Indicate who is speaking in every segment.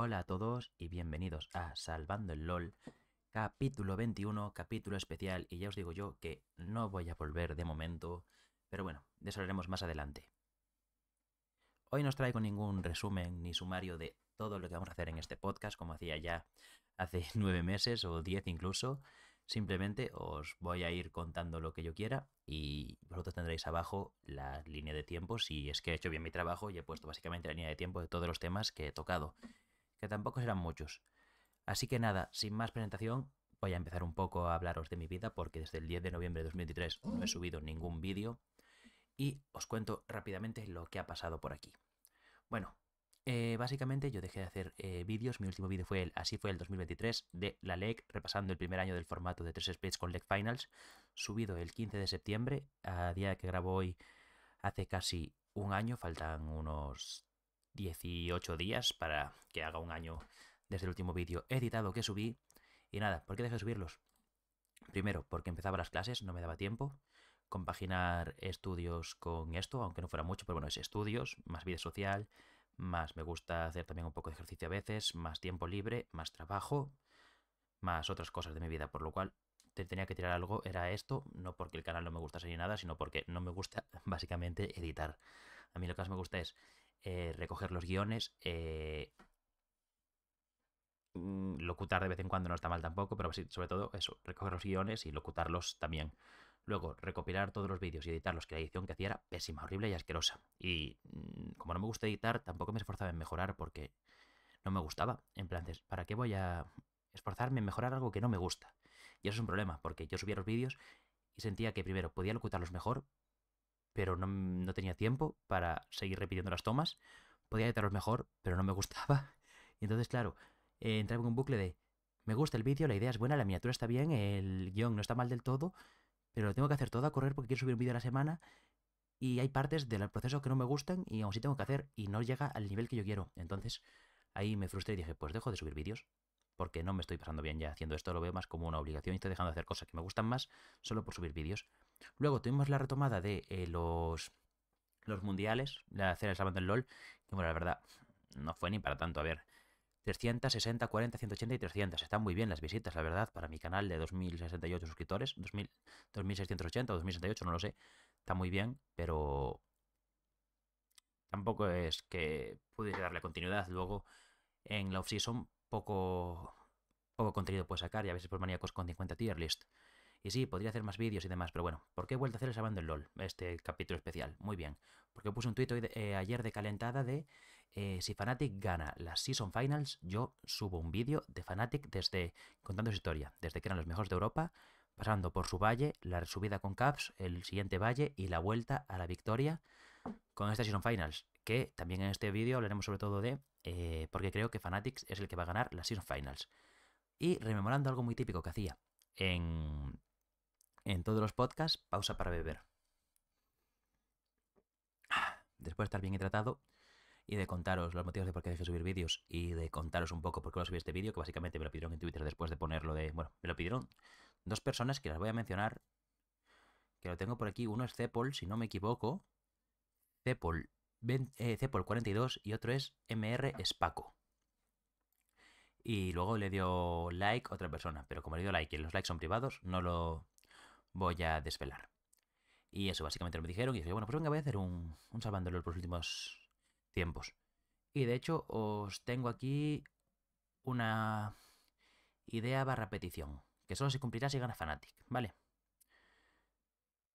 Speaker 1: Hola a todos y bienvenidos a Salvando el LOL, capítulo 21, capítulo especial, y ya os digo yo que no voy a volver de momento, pero bueno, de eso hablaremos más adelante. Hoy no os traigo ningún resumen ni sumario de todo lo que vamos a hacer en este podcast, como hacía ya hace nueve meses o diez incluso. Simplemente os voy a ir contando lo que yo quiera y vosotros tendréis abajo la línea de tiempo. Si es que he hecho bien mi trabajo y he puesto básicamente la línea de tiempo de todos los temas que he tocado que tampoco serán muchos. Así que nada, sin más presentación, voy a empezar un poco a hablaros de mi vida, porque desde el 10 de noviembre de 2023 no he subido ningún vídeo, y os cuento rápidamente lo que ha pasado por aquí. Bueno, eh, básicamente yo dejé de hacer eh, vídeos, mi último vídeo fue el, así fue el 2023, de la LEC, repasando el primer año del formato de 3 splits con LEC Finals, subido el 15 de septiembre, a día que grabo hoy hace casi un año, faltan unos 18 días para que haga un año desde el último vídeo editado que subí. Y nada, ¿por qué dejé de subirlos? Primero, porque empezaba las clases, no me daba tiempo. Compaginar estudios con esto, aunque no fuera mucho, pero bueno, es estudios, más vida social, más me gusta hacer también un poco de ejercicio a veces, más tiempo libre, más trabajo, más otras cosas de mi vida, por lo cual te tenía que tirar algo, era esto, no porque el canal no me gustase ni nada, sino porque no me gusta básicamente editar. A mí lo que más me gusta es eh, recoger los guiones. Eh, mm, locutar de vez en cuando no está mal tampoco, pero sobre todo eso, recoger los guiones y locutarlos también. Luego, recopilar todos los vídeos y editarlos, que la edición que hacía era pésima, horrible y asquerosa. Y mm, como no me gusta editar, tampoco me esforzaba en mejorar porque no me gustaba. En plan, ¿para qué voy a esforzarme en mejorar algo que no me gusta? Y eso es un problema, porque yo subía los vídeos y sentía que primero podía locutarlos mejor, pero no, mm, no tenía tiempo para seguir repitiendo las tomas. Podía editarlos mejor, pero no me gustaba. Y entonces, claro, eh, entraba en un bucle de, me gusta el vídeo, la idea es buena, la miniatura está bien, el guión no está mal del todo, pero lo tengo que hacer todo a correr porque quiero subir un vídeo a la semana y hay partes del proceso que no me gustan y aún así tengo que hacer y no llega al nivel que yo quiero. Entonces ahí me frustré y dije, pues dejo de subir vídeos porque no me estoy pasando bien ya haciendo esto, lo veo más como una obligación y estoy dejando de hacer cosas que me gustan más solo por subir vídeos. Luego tuvimos la retomada de eh, los, los mundiales, la cera sábado el LOL, que bueno, la verdad, no fue ni para tanto, a ver. 360, 40, 180 y 300. Están muy bien las visitas, la verdad, para mi canal de 2068 suscriptores, 2680 o 2068, no lo sé. Está muy bien, pero tampoco es que pudiese darle continuidad. Luego, en la off-season, poco, poco contenido puede sacar y a veces por maníacos con 50 tier list. Y sí, podría hacer más vídeos y demás, pero bueno, ¿por qué he vuelto a hacer el Sabando el LOL, este capítulo especial? Muy bien, porque puse un tuit eh, ayer de calentada de eh, si Fnatic gana las Season Finals, yo subo un vídeo de Fnatic desde, contando su historia, desde que eran los mejores de Europa, pasando por su valle, la subida con Caps, el siguiente valle y la vuelta a la victoria con esta Season Finals, que también en este vídeo hablaremos sobre todo de eh, porque creo que Fnatic es el que va a ganar las Season Finals. Y rememorando algo muy típico que hacía en, en todos los podcasts, pausa para beber. Ah, después de estar bien hidratado y de contaros los motivos de por qué dejé subir vídeos y de contaros un poco por qué no subí este vídeo, que básicamente me lo pidieron en Twitter después de ponerlo de... Bueno, me lo pidieron dos personas que las voy a mencionar, que lo tengo por aquí. Uno es Cepol, si no me equivoco. Cepol, eh, Cepol 42 y otro es MR Spaco y luego le dio like a otra persona. Pero como le dio like y los likes son privados, no lo, voy a desvelar. Y eso básicamente me dijeron y dije, bueno, pues venga, voy a hacer un, un salvándolo los últimos tiempos. Y de hecho os tengo aquí una idea barra petición, que solo se cumplirá si gana Fanatic, ¿vale?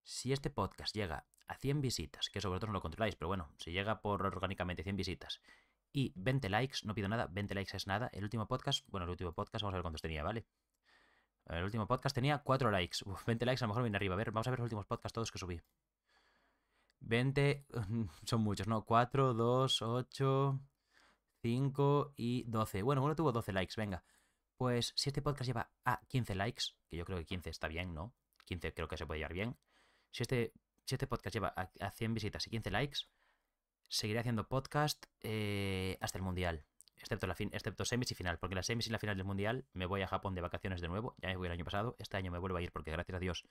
Speaker 1: Si este podcast llega a 100 visitas, que sobre todo no lo controláis, pero bueno, si llega por orgánicamente 100 visitas y 20 likes, no pido nada, 20 likes es nada, el último podcast, bueno, el último podcast vamos a ver cuántos tenía, ¿vale? El último podcast tenía 4 likes. 20 likes a lo mejor viene arriba. A ver, vamos a ver los últimos podcasts todos que subí. 20 son muchos, ¿no? 4, 2, 8, 5 y 12. Bueno, uno tuvo 12 likes, venga. Pues si este podcast lleva a 15 likes, que yo creo que 15 está bien, ¿no? 15 creo que se puede llevar bien. Si este, este podcast lleva a, a 100 visitas y 15 likes, seguiré haciendo podcast eh, hasta el Mundial excepto, la excepto semis y final, porque la semis y la final del Mundial me voy a Japón de vacaciones de nuevo, ya me fui el año pasado, este año me vuelvo a ir porque gracias a Dios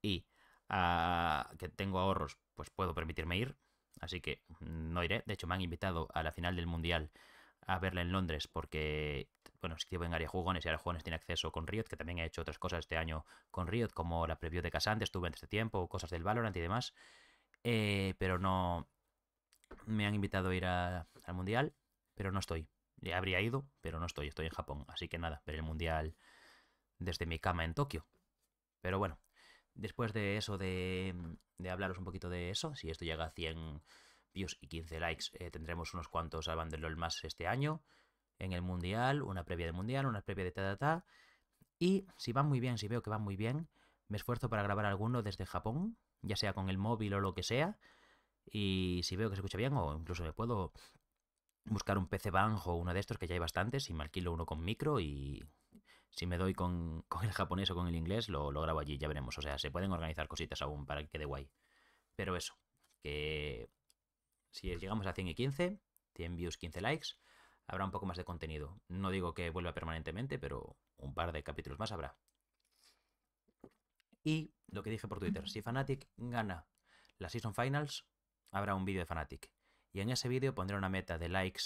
Speaker 1: y ah, que tengo ahorros, pues puedo permitirme ir, así que no iré, de hecho me han invitado a la final del Mundial a verla en Londres porque, bueno, escribo en Área Jugones y Área Jugones tiene acceso con Riot, que también ha hecho otras cosas este año con Riot, como la preview de Casante, estuve en este tiempo, cosas del Valorant y demás, eh, pero no... Me han invitado a ir al Mundial, pero no estoy. Ya habría ido, pero no estoy, estoy en Japón. Así que nada, ver el mundial desde mi cama en Tokio. Pero bueno, después de eso, de, de hablaros un poquito de eso, si esto llega a 100 views y 15 likes, eh, tendremos unos cuantos al Bandelol más este año. En el mundial, una previa del mundial, una previa de ta, ta, ta. Y si va muy bien, si veo que va muy bien, me esfuerzo para grabar alguno desde Japón, ya sea con el móvil o lo que sea. Y si veo que se escucha bien, o incluso me puedo buscar un PC Banjo o uno de estos que ya hay bastantes y me alquilo uno con micro y si me doy con, el japonés o con el inglés lo, lo, grabo allí, ya veremos. O sea, se pueden organizar cositas aún para que quede guay. Pero eso, que si llegamos a 100 y 15, 100 views, 15 likes, habrá un poco más de contenido. No digo que vuelva permanentemente, pero un par de capítulos más habrá. Y lo que dije por Twitter, si Fnatic gana la Season Finals, habrá un vídeo de Fnatic y en ese vídeo pondré una meta de likes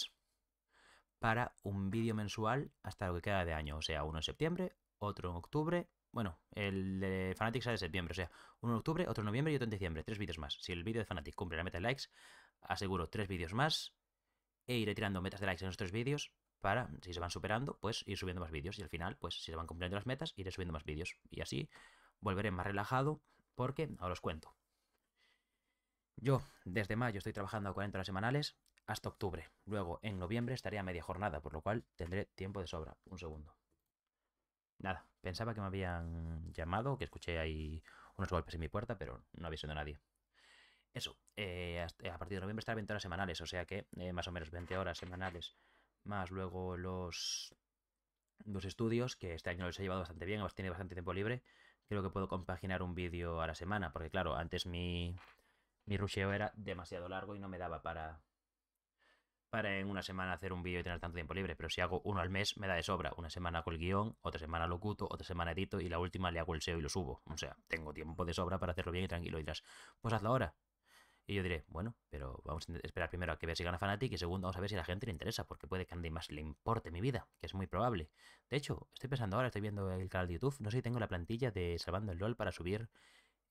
Speaker 1: para un vídeo mensual hasta lo que queda de año, o sea, uno en septiembre, otro en octubre, bueno, el de Fanatic sale de septiembre, o sea, uno en octubre, otro en noviembre y otro en diciembre, tres vídeos más. Si el vídeo de Fanatic cumple la meta de likes, aseguro tres vídeos más e iré tirando metas de likes en los tres vídeos para, si se van superando, pues ir subiendo más vídeos y al final, pues si se van cumpliendo las metas, iré subiendo más vídeos y así volveré más relajado porque ahora os cuento. Yo, desde mayo, estoy trabajando a 40 horas semanales hasta octubre. Luego, en noviembre, estaré a media jornada, por lo cual tendré tiempo de sobra. Un segundo. Nada, pensaba que me habían llamado, que escuché ahí unos golpes en mi puerta, pero no había sido nadie. Eso, eh, a partir de noviembre estaré 20 horas semanales, o sea que eh, más o menos 20 horas semanales, más luego los, los estudios, que este año los he llevado bastante bien, tiene bastante tiempo libre. Creo que puedo compaginar un vídeo a la semana, porque claro, antes mi, mi rusheo era demasiado largo y no me daba para, para en una semana hacer un vídeo y tener tanto tiempo libre. Pero si hago uno al mes, me da de sobra. Una semana con el guión, otra semana locuto, otra semana edito y la última le hago el SEO y lo subo. O sea, tengo tiempo de sobra para hacerlo bien y tranquilo. Y dirás, pues hazlo ahora. Y yo diré, bueno, pero vamos a esperar primero a que vea si gana Fanatic y segundo vamos a ver si a la gente le interesa, porque puede que a nadie más le importe mi vida, que es muy probable. De hecho, estoy pensando ahora, estoy viendo el canal de YouTube, no sé si tengo la plantilla de Salvando el LOL para subir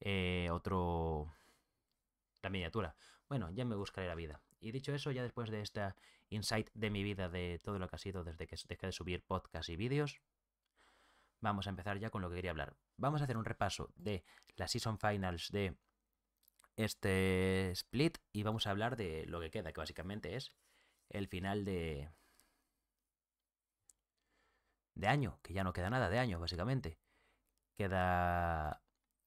Speaker 1: eh, otro la miniatura. Bueno, ya me buscaré la vida. Y dicho eso, ya después de esta insight de mi vida, de todo lo que ha sido desde que dejé de subir podcasts y vídeos, vamos a empezar ya con lo que quería hablar. Vamos a hacer un repaso de la season finals de este split y vamos a hablar de lo que queda, que básicamente es el final de... De año, que ya no queda nada de año, básicamente. Queda...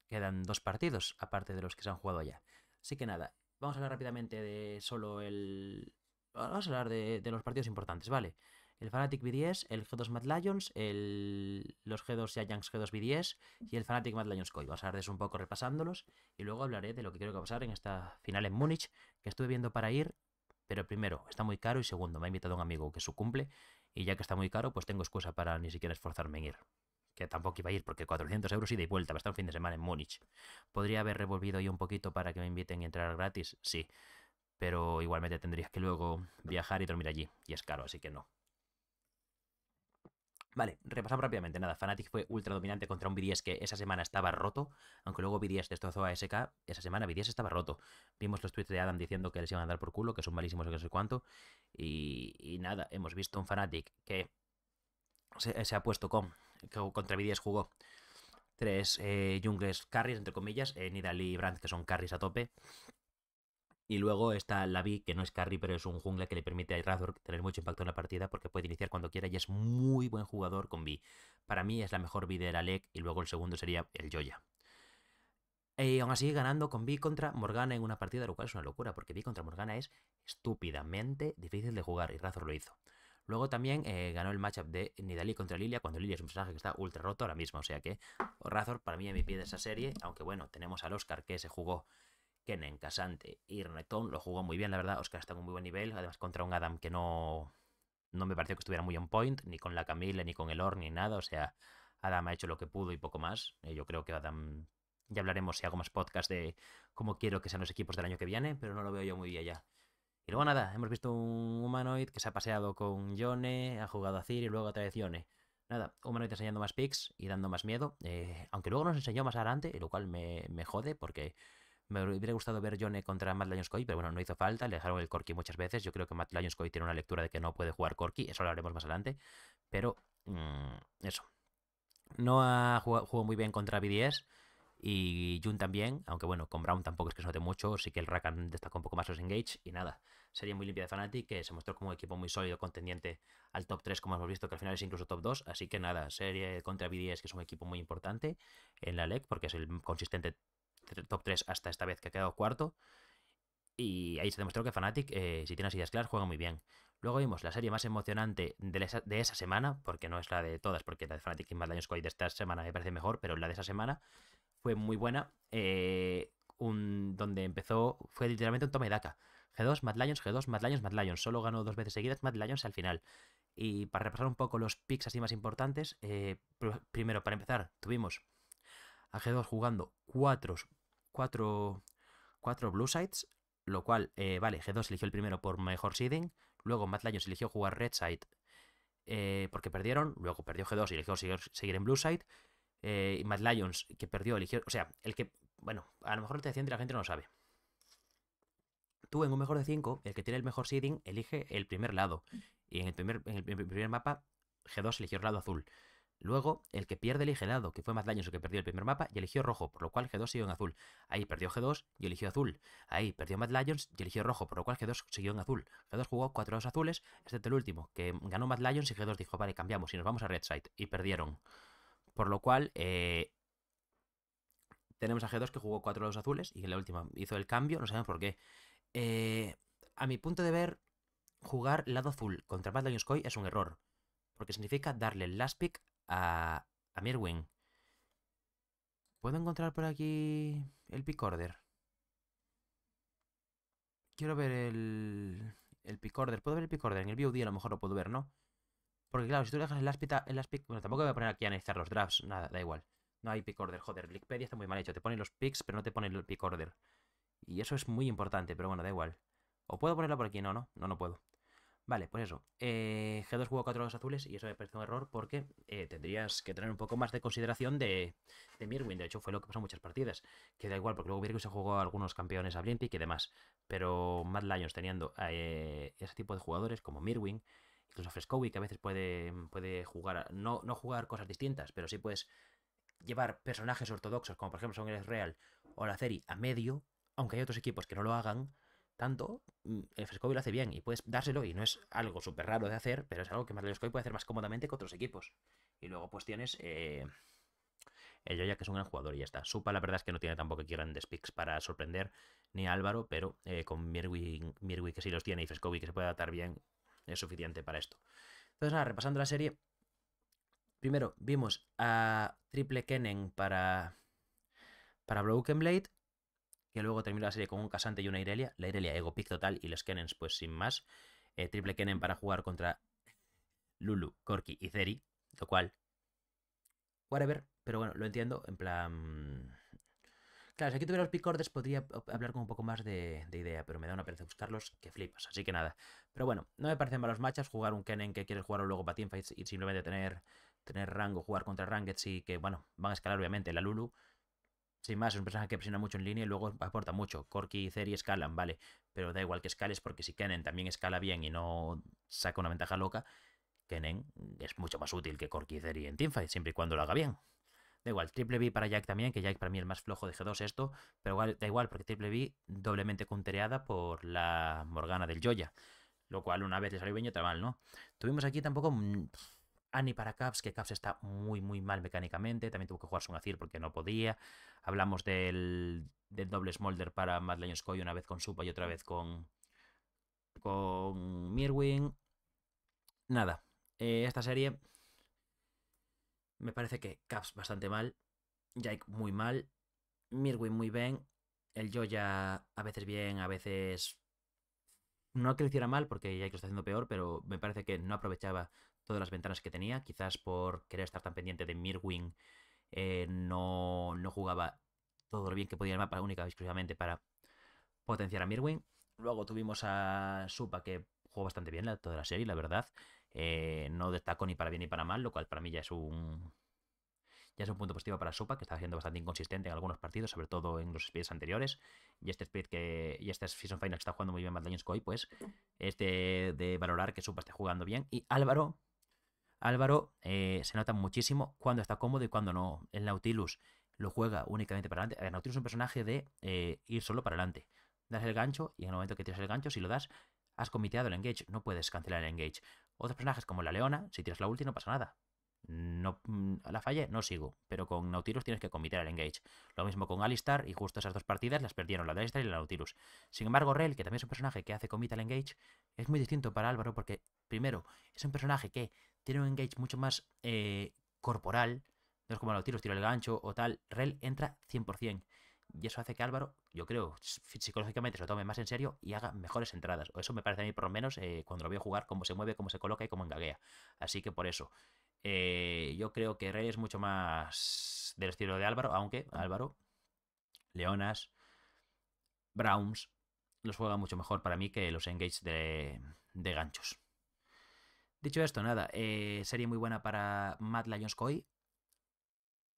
Speaker 1: Quedan dos partidos, aparte de los que se han jugado allá. Así que nada, vamos a hablar rápidamente de solo el... Vamos a hablar de, los partidos importantes, ¿vale? El Fanatic 10 el G2 Mad Lions, el... los G2 Giants G2 BDS y el Fanatic Mad Lions Koi. Vamos a hablar de eso un poco repasándolos y luego hablaré de lo que creo que va a pasar en esta final en Múnich, que estuve viendo para ir, pero primero, está muy caro y segundo, me ha invitado un amigo que su cumple y ya que está muy caro, pues tengo excusa para ni siquiera esforzarme en ir que tampoco iba a ir porque 400 euros ida y vuelta, va a estar un fin de semana en Múnich. Podría haber revolvido ahí un poquito para que me inviten a entrar gratis, sí, pero igualmente tendrías que luego viajar y dormir allí, y es caro, así que no. Vale, repasamos rápidamente. Nada, Fnatic fue ultra dominante contra un B10 que esa semana estaba roto. Aunque luego BDS destrozó a SK, esa semana B10 estaba roto. Vimos los tweets de Adam diciendo que les iban a dar por culo, que son malísimos o que no sé cuánto. Y, nada, hemos visto un Fnatic que se ha puesto con contra B10 jugó tres eh, jungles carries, entre comillas, eh, y Brandt, que son carries a tope. Y luego está la Vi que no es carry, pero es un jungle que le permite a Razor tener mucho impacto en la partida porque puede iniciar cuando quiera y es muy buen jugador con B. Para mí es la mejor B de la LEC y luego el segundo sería el Joya. Y eh, aún así, ganando con B contra Morgana en una partida, lo cual es una locura, porque Vi contra Morgana es estúpidamente difícil de jugar y Razor lo hizo. Luego también eh, ganó el matchup de Nidalee contra Lilia, cuando Lilia es un personaje que está ultra roto ahora mismo. O sea que oh, Razor para mí MVP de esa serie, aunque bueno, tenemos al Oscar que se jugó Kenen Casante y Renekton. Lo jugó muy bien, la verdad. Oscar está en un muy buen nivel. Además, contra un Adam que no, no me pareció que estuviera muy on point, ni con la Camille, ni con el Or, ni nada. O sea, Adam ha hecho lo que pudo y poco más. Eh, yo creo que Adam. Ya hablaremos si hago más podcast de cómo quiero que sean los equipos del año que viene, pero no lo veo yo muy bien ya. Y luego nada, hemos visto un humanoid que se ha paseado con Yone, ha jugado a Cir y luego a Yone. Nada, humanoid enseñando más picks y dando más miedo, eh, aunque luego nos enseñó más adelante, lo cual me, jode porque me hubiera gustado ver Yone contra Matt Coy. pero bueno, no hizo falta, le dejaron el Corky muchas veces. Yo creo que Matt Coy tiene una lectura de que no puede jugar Corky eso lo haremos más adelante, pero mm, eso. No ha jugado, muy bien contra BDS y Jun también, aunque bueno, con Brown tampoco es que se note mucho, sí que el Rakan destacó un poco más los Engage y nada, sería muy limpia de Fnatic, que se mostró como un equipo muy sólido, contendiente al top 3, como hemos visto, que al final es incluso top 2, así que nada, serie contra BDS, que es un equipo muy importante en la LEC, porque es el consistente top 3 hasta esta vez que ha quedado cuarto. Y ahí se demostró que Fnatic, eh, si tiene las ideas claras, juega muy bien. Luego vimos la serie más emocionante de, de, esa semana, porque no es la de todas, porque la de Fnatic y más daños de esta semana me parece mejor, pero la de esa semana, fue muy buena. Eh, un, donde empezó fue literalmente un tome y daca. G2, Mad Lions, G2, Mad Lions, Mad Lions. Solo ganó dos veces seguidas Mad Lions al final. Y para repasar un poco los picks así más importantes, eh, primero, para empezar, tuvimos a G2 jugando cuatro, cuatro, cuatro blue sides, lo cual, eh, vale, G2 eligió el primero por mejor seeding, luego Mad Lions eligió jugar red side porque perdieron, luego perdió G2 y eligió seguir, seguir en blue side, eh, Matt que perdió, eligió... O sea, el que. Bueno, a lo mejor el te decían y la gente no lo sabe. Tú en un mejor de 5, el que tiene el mejor seeding elige el primer lado. Y en el primer, en el primer mapa, G2 eligió el lado azul. Luego, el que pierde elige el lado, que fue Mad Lions el que perdió el primer mapa, y eligió rojo, por lo cual G2 siguió en azul. Ahí perdió G2 y eligió azul. Ahí perdió Mad Lions y eligió rojo, por lo cual G2 siguió en azul. G2 jugó cuatro dos azules, excepto el último, que ganó Mad Lions y G2 dijo, vale, cambiamos y nos vamos a Red Side. Y perdieron. Por lo cual, eh, tenemos a G2 que jugó cuatro lados azules y que en la última hizo el cambio, no sabemos por qué. Eh, a mi punto de ver, jugar lado azul contra Bad es un error, porque significa darle el last pick a, a Mirwin. ¿Puedo encontrar por aquí el pick order? Quiero ver el, el pick order. ¿Puedo ver el pick order? En el VOD a lo mejor lo puedo ver, ¿no? Porque claro, si tú dejas el last el bueno, tampoco voy a poner aquí a analizar los drafts, nada, da igual. No hay pick order, joder, Blickpedia está muy mal hecho, te ponen los picks, pero no te ponen el pick order. Y eso es muy importante, pero bueno, da igual. ¿O puedo ponerlo por aquí? No, no, no, no puedo. Vale, pues eso. Eh, G2 jugó 4 los azules y eso me parece un error porque eh, tendrías que tener un poco más de consideración de, de Mirwin. De hecho, fue lo que pasó en muchas partidas. Que da igual, porque luego que se jugó a algunos campeones a Blimpik y demás. Pero más Lions teniendo eh, ese tipo de jugadores como Mirwin, Incluso Frescovi, que a veces puede, puede jugar, no, jugar cosas distintas, pero sí puedes llevar personajes ortodoxos, como por ejemplo son el Real o la Ceri, a medio, aunque hay otros equipos que no lo hagan, tanto, el mm, Frescovi lo hace bien y puedes dárselo y no es algo súper raro de hacer, pero es algo que más Frescovi puede hacer más cómodamente que otros equipos. Y luego pues tienes eh, el Joya que es un gran jugador y ya está. Supa la verdad es que no tiene tampoco grandes picks para sorprender ni Álvaro, pero eh, con Mirwi, Mirwi que sí los tiene y Frescovi que se puede adaptar bien, es suficiente para esto. Entonces, nada, repasando la serie. Primero, vimos a Triple Kennen para, para Broken Blade, que luego terminó la serie con un Casante y una Irelia. La Irelia ego pick total y los Kennens pues sin más. Eh, triple Kennen para jugar contra Lulu, corky y Zeri, lo cual, whatever, pero bueno, lo entiendo, en plan... Claro, si aquí tuviera los picordes podría hablar con un poco más de, idea, pero me da una pereza buscarlos que flipas, así que nada. Pero bueno, no me parecen malos matchups jugar un Kennen que quieres jugar luego para teamfights y simplemente tener, tener rango, jugar contra rangets y que, bueno, van a escalar obviamente la Lulu. Sin más, es un personaje que presiona mucho en línea y luego aporta mucho. Corky, y Zeri escalan, vale, pero da igual que escales porque si Kennen también escala bien y no saca una ventaja loca, Kennen es mucho más útil que Corky, y Zeri en teamfight, siempre y cuando lo haga bien. Da igual, triple B para Jack también, que Jack para mí el más flojo de G2 esto, pero igual, da igual, porque triple B doblemente countereada por la Morgana del Joya. Lo cual una vez le salió bien y otra mal, ¿no? Tuvimos aquí tampoco mm, Annie ah, para Caps, que Caps está muy, muy mal mecánicamente. También tuvo que jugar cir porque no podía. Hablamos del, del doble Smolder para Mad Lions una vez con Supa y otra vez con, con Mirwin. Nada, eh, esta serie me parece que Caps bastante mal, Jake muy mal, Mirwin muy bien, el Joya a veces bien, a veces... No que lo hiciera mal, porque Jake lo está haciendo peor, pero me parece que no aprovechaba todas las ventanas que tenía, quizás por querer estar tan pendiente de Mirwin, eh, no, no jugaba todo lo bien que podía el mapa, única exclusivamente para potenciar a Mirwin. Luego tuvimos a Supa, que jugó bastante bien la, toda la serie, la verdad. Eh, no destacó ni para bien ni para mal, lo cual para mí ya es un, ya es un punto positivo para Supa, que está siendo bastante inconsistente en algunos partidos, sobre todo en los speeds anteriores. Y este speed que. Y este Season Final que está jugando muy bien Mad Lions pues. este de, valorar que Supa esté jugando bien. Y Álvaro. Álvaro eh, se nota muchísimo cuando está cómodo y cuando no. El Nautilus lo juega únicamente para adelante. El Nautilus es un personaje de eh, ir solo para adelante. Das el gancho y en el momento que tiras el gancho, si lo das, has comiteado el engage. No puedes cancelar el engage. Otros personajes como la leona, si tiras la ulti no pasa nada. No mm, la fallé, no sigo. Pero con Nautilus tienes que cometer el engage. Lo mismo con Alistar, y justo esas dos partidas las perdieron, la de Alistar y la Nautilus. Sin embargo, Rel, que también es un personaje que hace commit al engage, es muy distinto para Álvaro porque, primero, es un personaje que tiene un engage mucho más eh, corporal. No es como Nautilus, tira el gancho o tal. Rel entra 100%. Y eso hace que Álvaro, yo creo, psicológicamente se lo tome más en serio y haga mejores entradas. O eso me parece a mí, por lo menos, eh, cuando lo veo jugar, cómo se mueve, cómo se coloca y cómo engaguea. Así que por eso, eh, yo creo que Rey es mucho más del estilo de Álvaro, aunque Álvaro, Leonas, Browns, los juega mucho mejor para mí que los engages de, de ganchos. Dicho esto, nada, sería eh, serie muy buena para Matt Lyons Coy,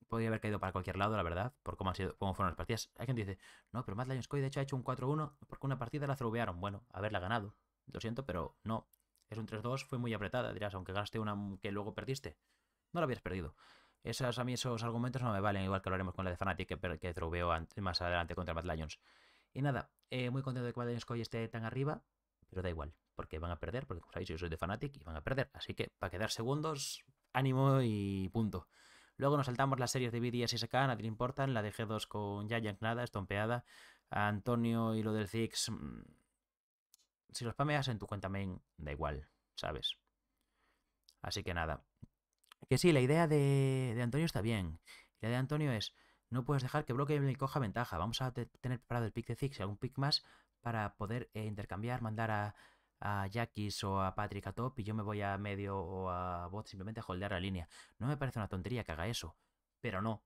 Speaker 1: Podría haber caído para cualquier lado, la verdad, por cómo, han sido, cómo fueron las partidas. Hay quien dice, no, pero Lions Coy, de hecho ha hecho un 4-1 porque una partida la throwbearon. Bueno, haberla ganado. Lo siento, pero no. Es un 3-2, fue muy apretada, dirás, aunque ganaste una que luego perdiste. No la habías perdido. Esas, a mí esos argumentos no me valen, igual que lo haremos con la de Fnatic que, que más adelante contra Mad Lions. Y nada, eh, muy contento de que Mad Lions Coy esté tan arriba, pero da igual, porque van a perder, porque como sabéis yo soy de Fnatic y van a perder. Así que para quedar segundos, ánimo y punto. Luego nos saltamos las series de BDS y SK, a nadie le importan, la de G2 con Giant nada, estompeada, Antonio y lo del Zix... Mm, si los pameas en tu cuenta main, da igual, ¿sabes? Así que nada. Que sí, la idea de, de Antonio está bien. La de Antonio es, no puedes dejar que y coja ventaja. Vamos a tener preparado el pick de Zix y algún pick más para poder eh, intercambiar, mandar a a Jackis o a Patrick a top y yo me voy a medio o a bot simplemente a holdear la línea. No me parece una tontería que haga eso, pero no.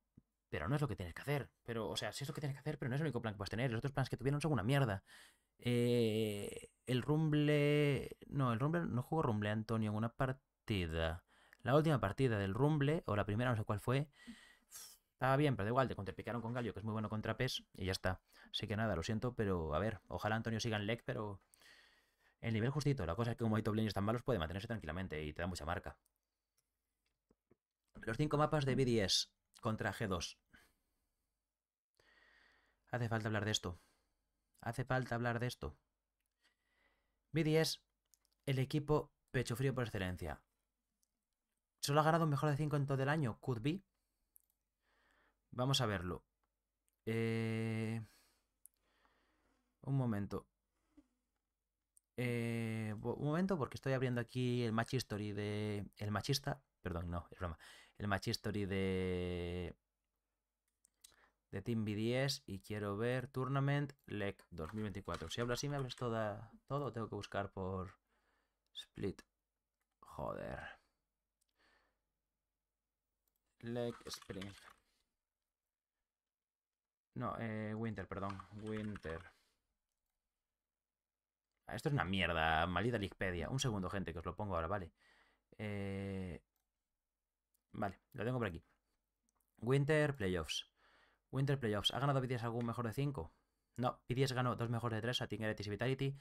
Speaker 1: Pero no es lo que tienes que hacer. Pero, o sea, sí es lo que tienes que hacer, pero no es el único plan que puedes tener. Los otros planes que tuvieron son una mierda. Eh, el Rumble. No, el Rumble. No jugó Rumble, Antonio, en una partida. La última partida del Rumble, o la primera, no sé cuál fue. Estaba bien, pero da igual, te contrapicaron con Gallo, que es muy bueno contra PES, y ya está. Así que nada, lo siento, pero a ver, ojalá Antonio siga en LEC, pero el nivel justito, la cosa es que un hay topleños tan malos puede mantenerse tranquilamente y te da mucha marca. Los cinco mapas de BDS contra G2. Hace falta hablar de esto. Hace falta hablar de esto. BDS, el equipo pecho frío por excelencia. Solo ha ganado un mejor de 5 en todo el año. Could be. Vamos a verlo. Eh, un momento. Eh, un momento, porque estoy abriendo aquí el Match History de. El machista. Perdón, no, es broma. El Match History de. De Team 10 y quiero ver Tournament Leg 2024. Si hablo así, ¿me hablas toda, todo tengo que buscar por Split? Joder. leg Spring. No, eh, Winter, perdón. Winter. Esto es una mierda, maldita Wikipedia. Un segundo, gente, que os lo pongo ahora, ¿vale? Eh, vale, lo tengo por aquí. Winter Playoffs. Winter Playoffs. ¿Ha ganado 10 algún mejor de 5? No, P10 ganó dos mejores de 3 a Tingeretis y Vitality.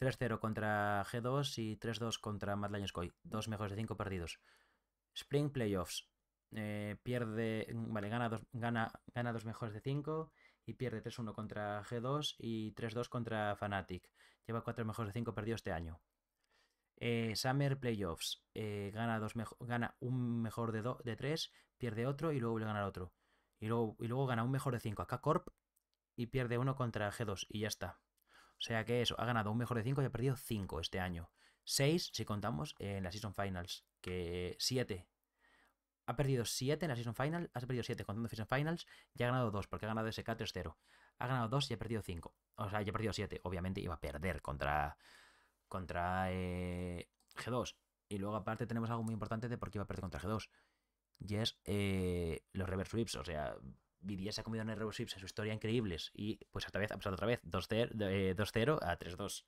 Speaker 1: 3-0 contra G2 y 3-2 contra Mad Lions Koi. Dos mejores de 5 perdidos. Spring Playoffs. Eh, pierde. Vale, gana dos, gana, gana dos mejores de 5 y pierde 3-1 contra G2 y 3-2 contra Fnatic. Lleva 4 mejores de 5 perdidos este año. Eh, Summer Playoffs. Eh, gana, dos gana un mejor de, de 3, pierde otro y luego vuelve a ganar otro. Y luego, y luego gana un mejor de 5 Acá corp y pierde uno contra G2 y ya está. O sea que eso, ha ganado un mejor de 5 y ha perdido 5 este año. 6 si contamos en la Season Finals, que 7 ha perdido 7 en la Season Final, ha perdido 7 contando Season Finals y ha ganado 2 porque ha ganado SK 3-0. Ha ganado 2 y ha perdido 5. O sea, ya ha perdido 7. Obviamente iba a perder contra, eh, G2. Y luego aparte tenemos algo muy importante de por qué iba a perder contra G2. Y es eh, los reverse sweeps. O sea, BDS ha comido en el reverse sweeps en su historia increíbles. Y pues otra vez ha pasado otra vez 2-0 eh, a 3-2.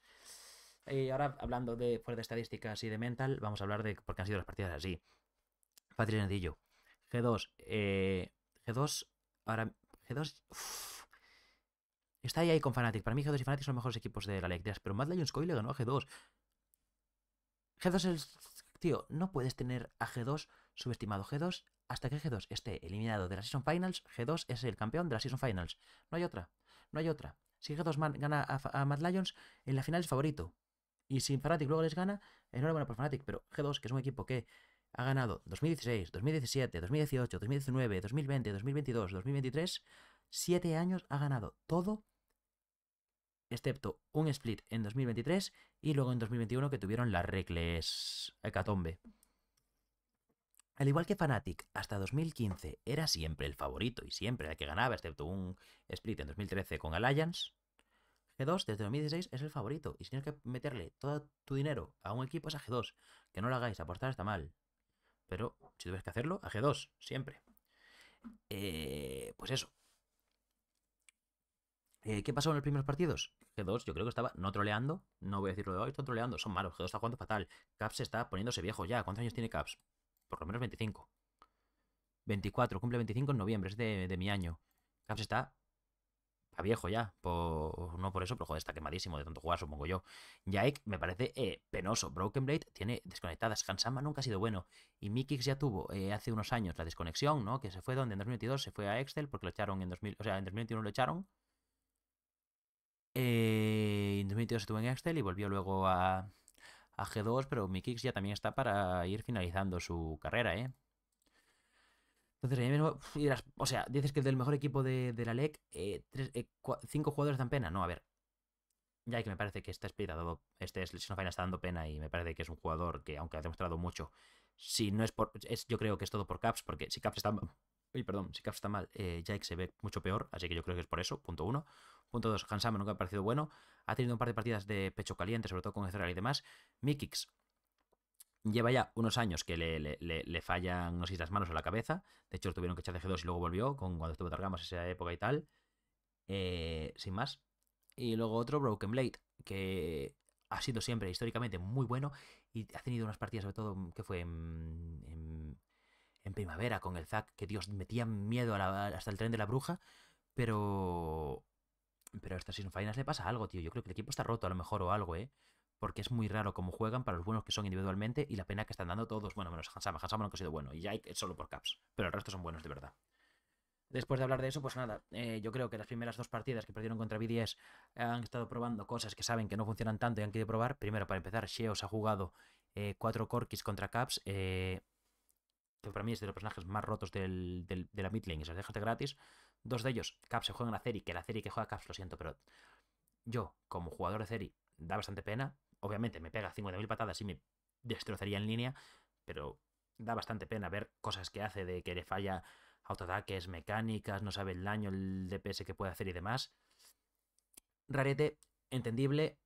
Speaker 1: Y ahora hablando de, fuera de estadísticas y de mental, vamos a hablar de por qué han sido las partidas así. Nadillo. G2. G2. Ahora. G2. Está ahí, con Fnatic. Para mí G2 y Fnatic son los mejores equipos de la Liga Pero Mad Lions Coil le ganó a G2. G2 es... el Tío, no puedes tener a G2 subestimado. G2, hasta que G2 esté eliminado de la Season Finals, G2 es el campeón de la Season Finals. No hay otra. No hay otra. Si G2 gana a, a, Mad Lions, en la final es favorito. Y si Fnatic luego les gana, enhorabuena por Fnatic. Pero G2, que es un equipo que ha ganado 2016, 2017, 2018, 2019, 2020, 2022, 2023, Siete años ha ganado todo, excepto un split en 2023 y luego en 2021 que tuvieron la Recles Hecatombe. Al igual que Fnatic, hasta 2015 era siempre el favorito y siempre el que ganaba, excepto un split en 2013 con Alliance. G2 desde 2016 es el favorito y si tienes que meterle todo tu dinero a un equipo es a G2. Que no lo hagáis, apostar está mal pero si tuvieras que hacerlo, a G2, siempre. Eh, pues eso. Eh, ¿Qué pasó en los primeros partidos? G2 yo creo que estaba no troleando, no voy a decirlo de hoy, está troleando, son malos, G2 está jugando fatal, Caps está poniéndose viejo ya, ¿cuántos años tiene Caps? Por lo menos 25. 24, cumple 25 en noviembre, es de, de mi año. Caps está a viejo ya. no por eso, pero joder, está quemadísimo de tanto jugar, supongo yo. Jaek me parece eh, penoso. Broken Blade tiene desconectadas. Hansama nunca ha sido bueno. Y Mikix ya tuvo eh, hace unos años la desconexión, ¿no? Que se fue donde en 2022 se fue a Excel porque lo echaron en 2000. O sea, en 2021 lo echaron. Eh, en 2022 tuvo en Excel y volvió luego a, a G2, pero Mikix ya también está para ir finalizando su carrera, ¿eh? Entonces, mí o sea, dices que el del mejor equipo de, la LEC, eh, eh, cinco jugadores dan pena. No, a ver. Ya que me parece que está explicado, este es Final está dando pena y me parece que es un jugador que, aunque ha demostrado mucho, si no es por. yo creo que es todo por Caps, porque si Caps está. Uy, perdón, si Caps está mal, eh, se ve mucho peor, así que yo creo que es por eso, punto uno. Punto dos, Hansama nunca ha parecido bueno, ha tenido un par de partidas de pecho caliente, sobre todo con Ezreal y demás. Mikix, Lleva ya unos años que le, fallan, no sé si las manos o la cabeza. De hecho, tuvieron que echar de G2 y luego volvió con cuando estuvo Targamas esa época y tal. Eh, sin más. Y luego otro, Broken Blade, que ha sido siempre históricamente muy bueno y ha tenido unas partidas, sobre todo, que fue en, primavera con el Zack, que Dios metía miedo hasta el tren de la bruja. Pero pero a estas Season le pasa algo, tío. Yo creo que el equipo está roto a lo mejor o algo, ¿eh? porque es muy raro cómo juegan para los buenos que son individualmente y la pena que están dando todos, bueno, menos Hansama, Hansama no ha sido bueno y Jake es solo por caps, pero el resto son buenos de verdad. Después de hablar de eso, pues nada, eh, yo creo que las primeras dos partidas que perdieron contra BDS han estado probando cosas que saben que no funcionan tanto y han querido probar. Primero, para empezar, Sheos ha jugado eh, cuatro Corkis contra Caps, eh, que para mí es de los personajes más rotos de la midlane y se los dejaste gratis. Dos de ellos, Caps se juegan a Ceri, que la Ceri que juega Caps, lo siento, pero yo, como jugador de Ceri, da bastante pena obviamente me pega 50.000 patadas y me destrozaría en línea, pero da bastante pena ver cosas que hace de que le falla autoataques, mecánicas, no sabe el daño, el DPS que puede hacer y demás. Rarete, entendible,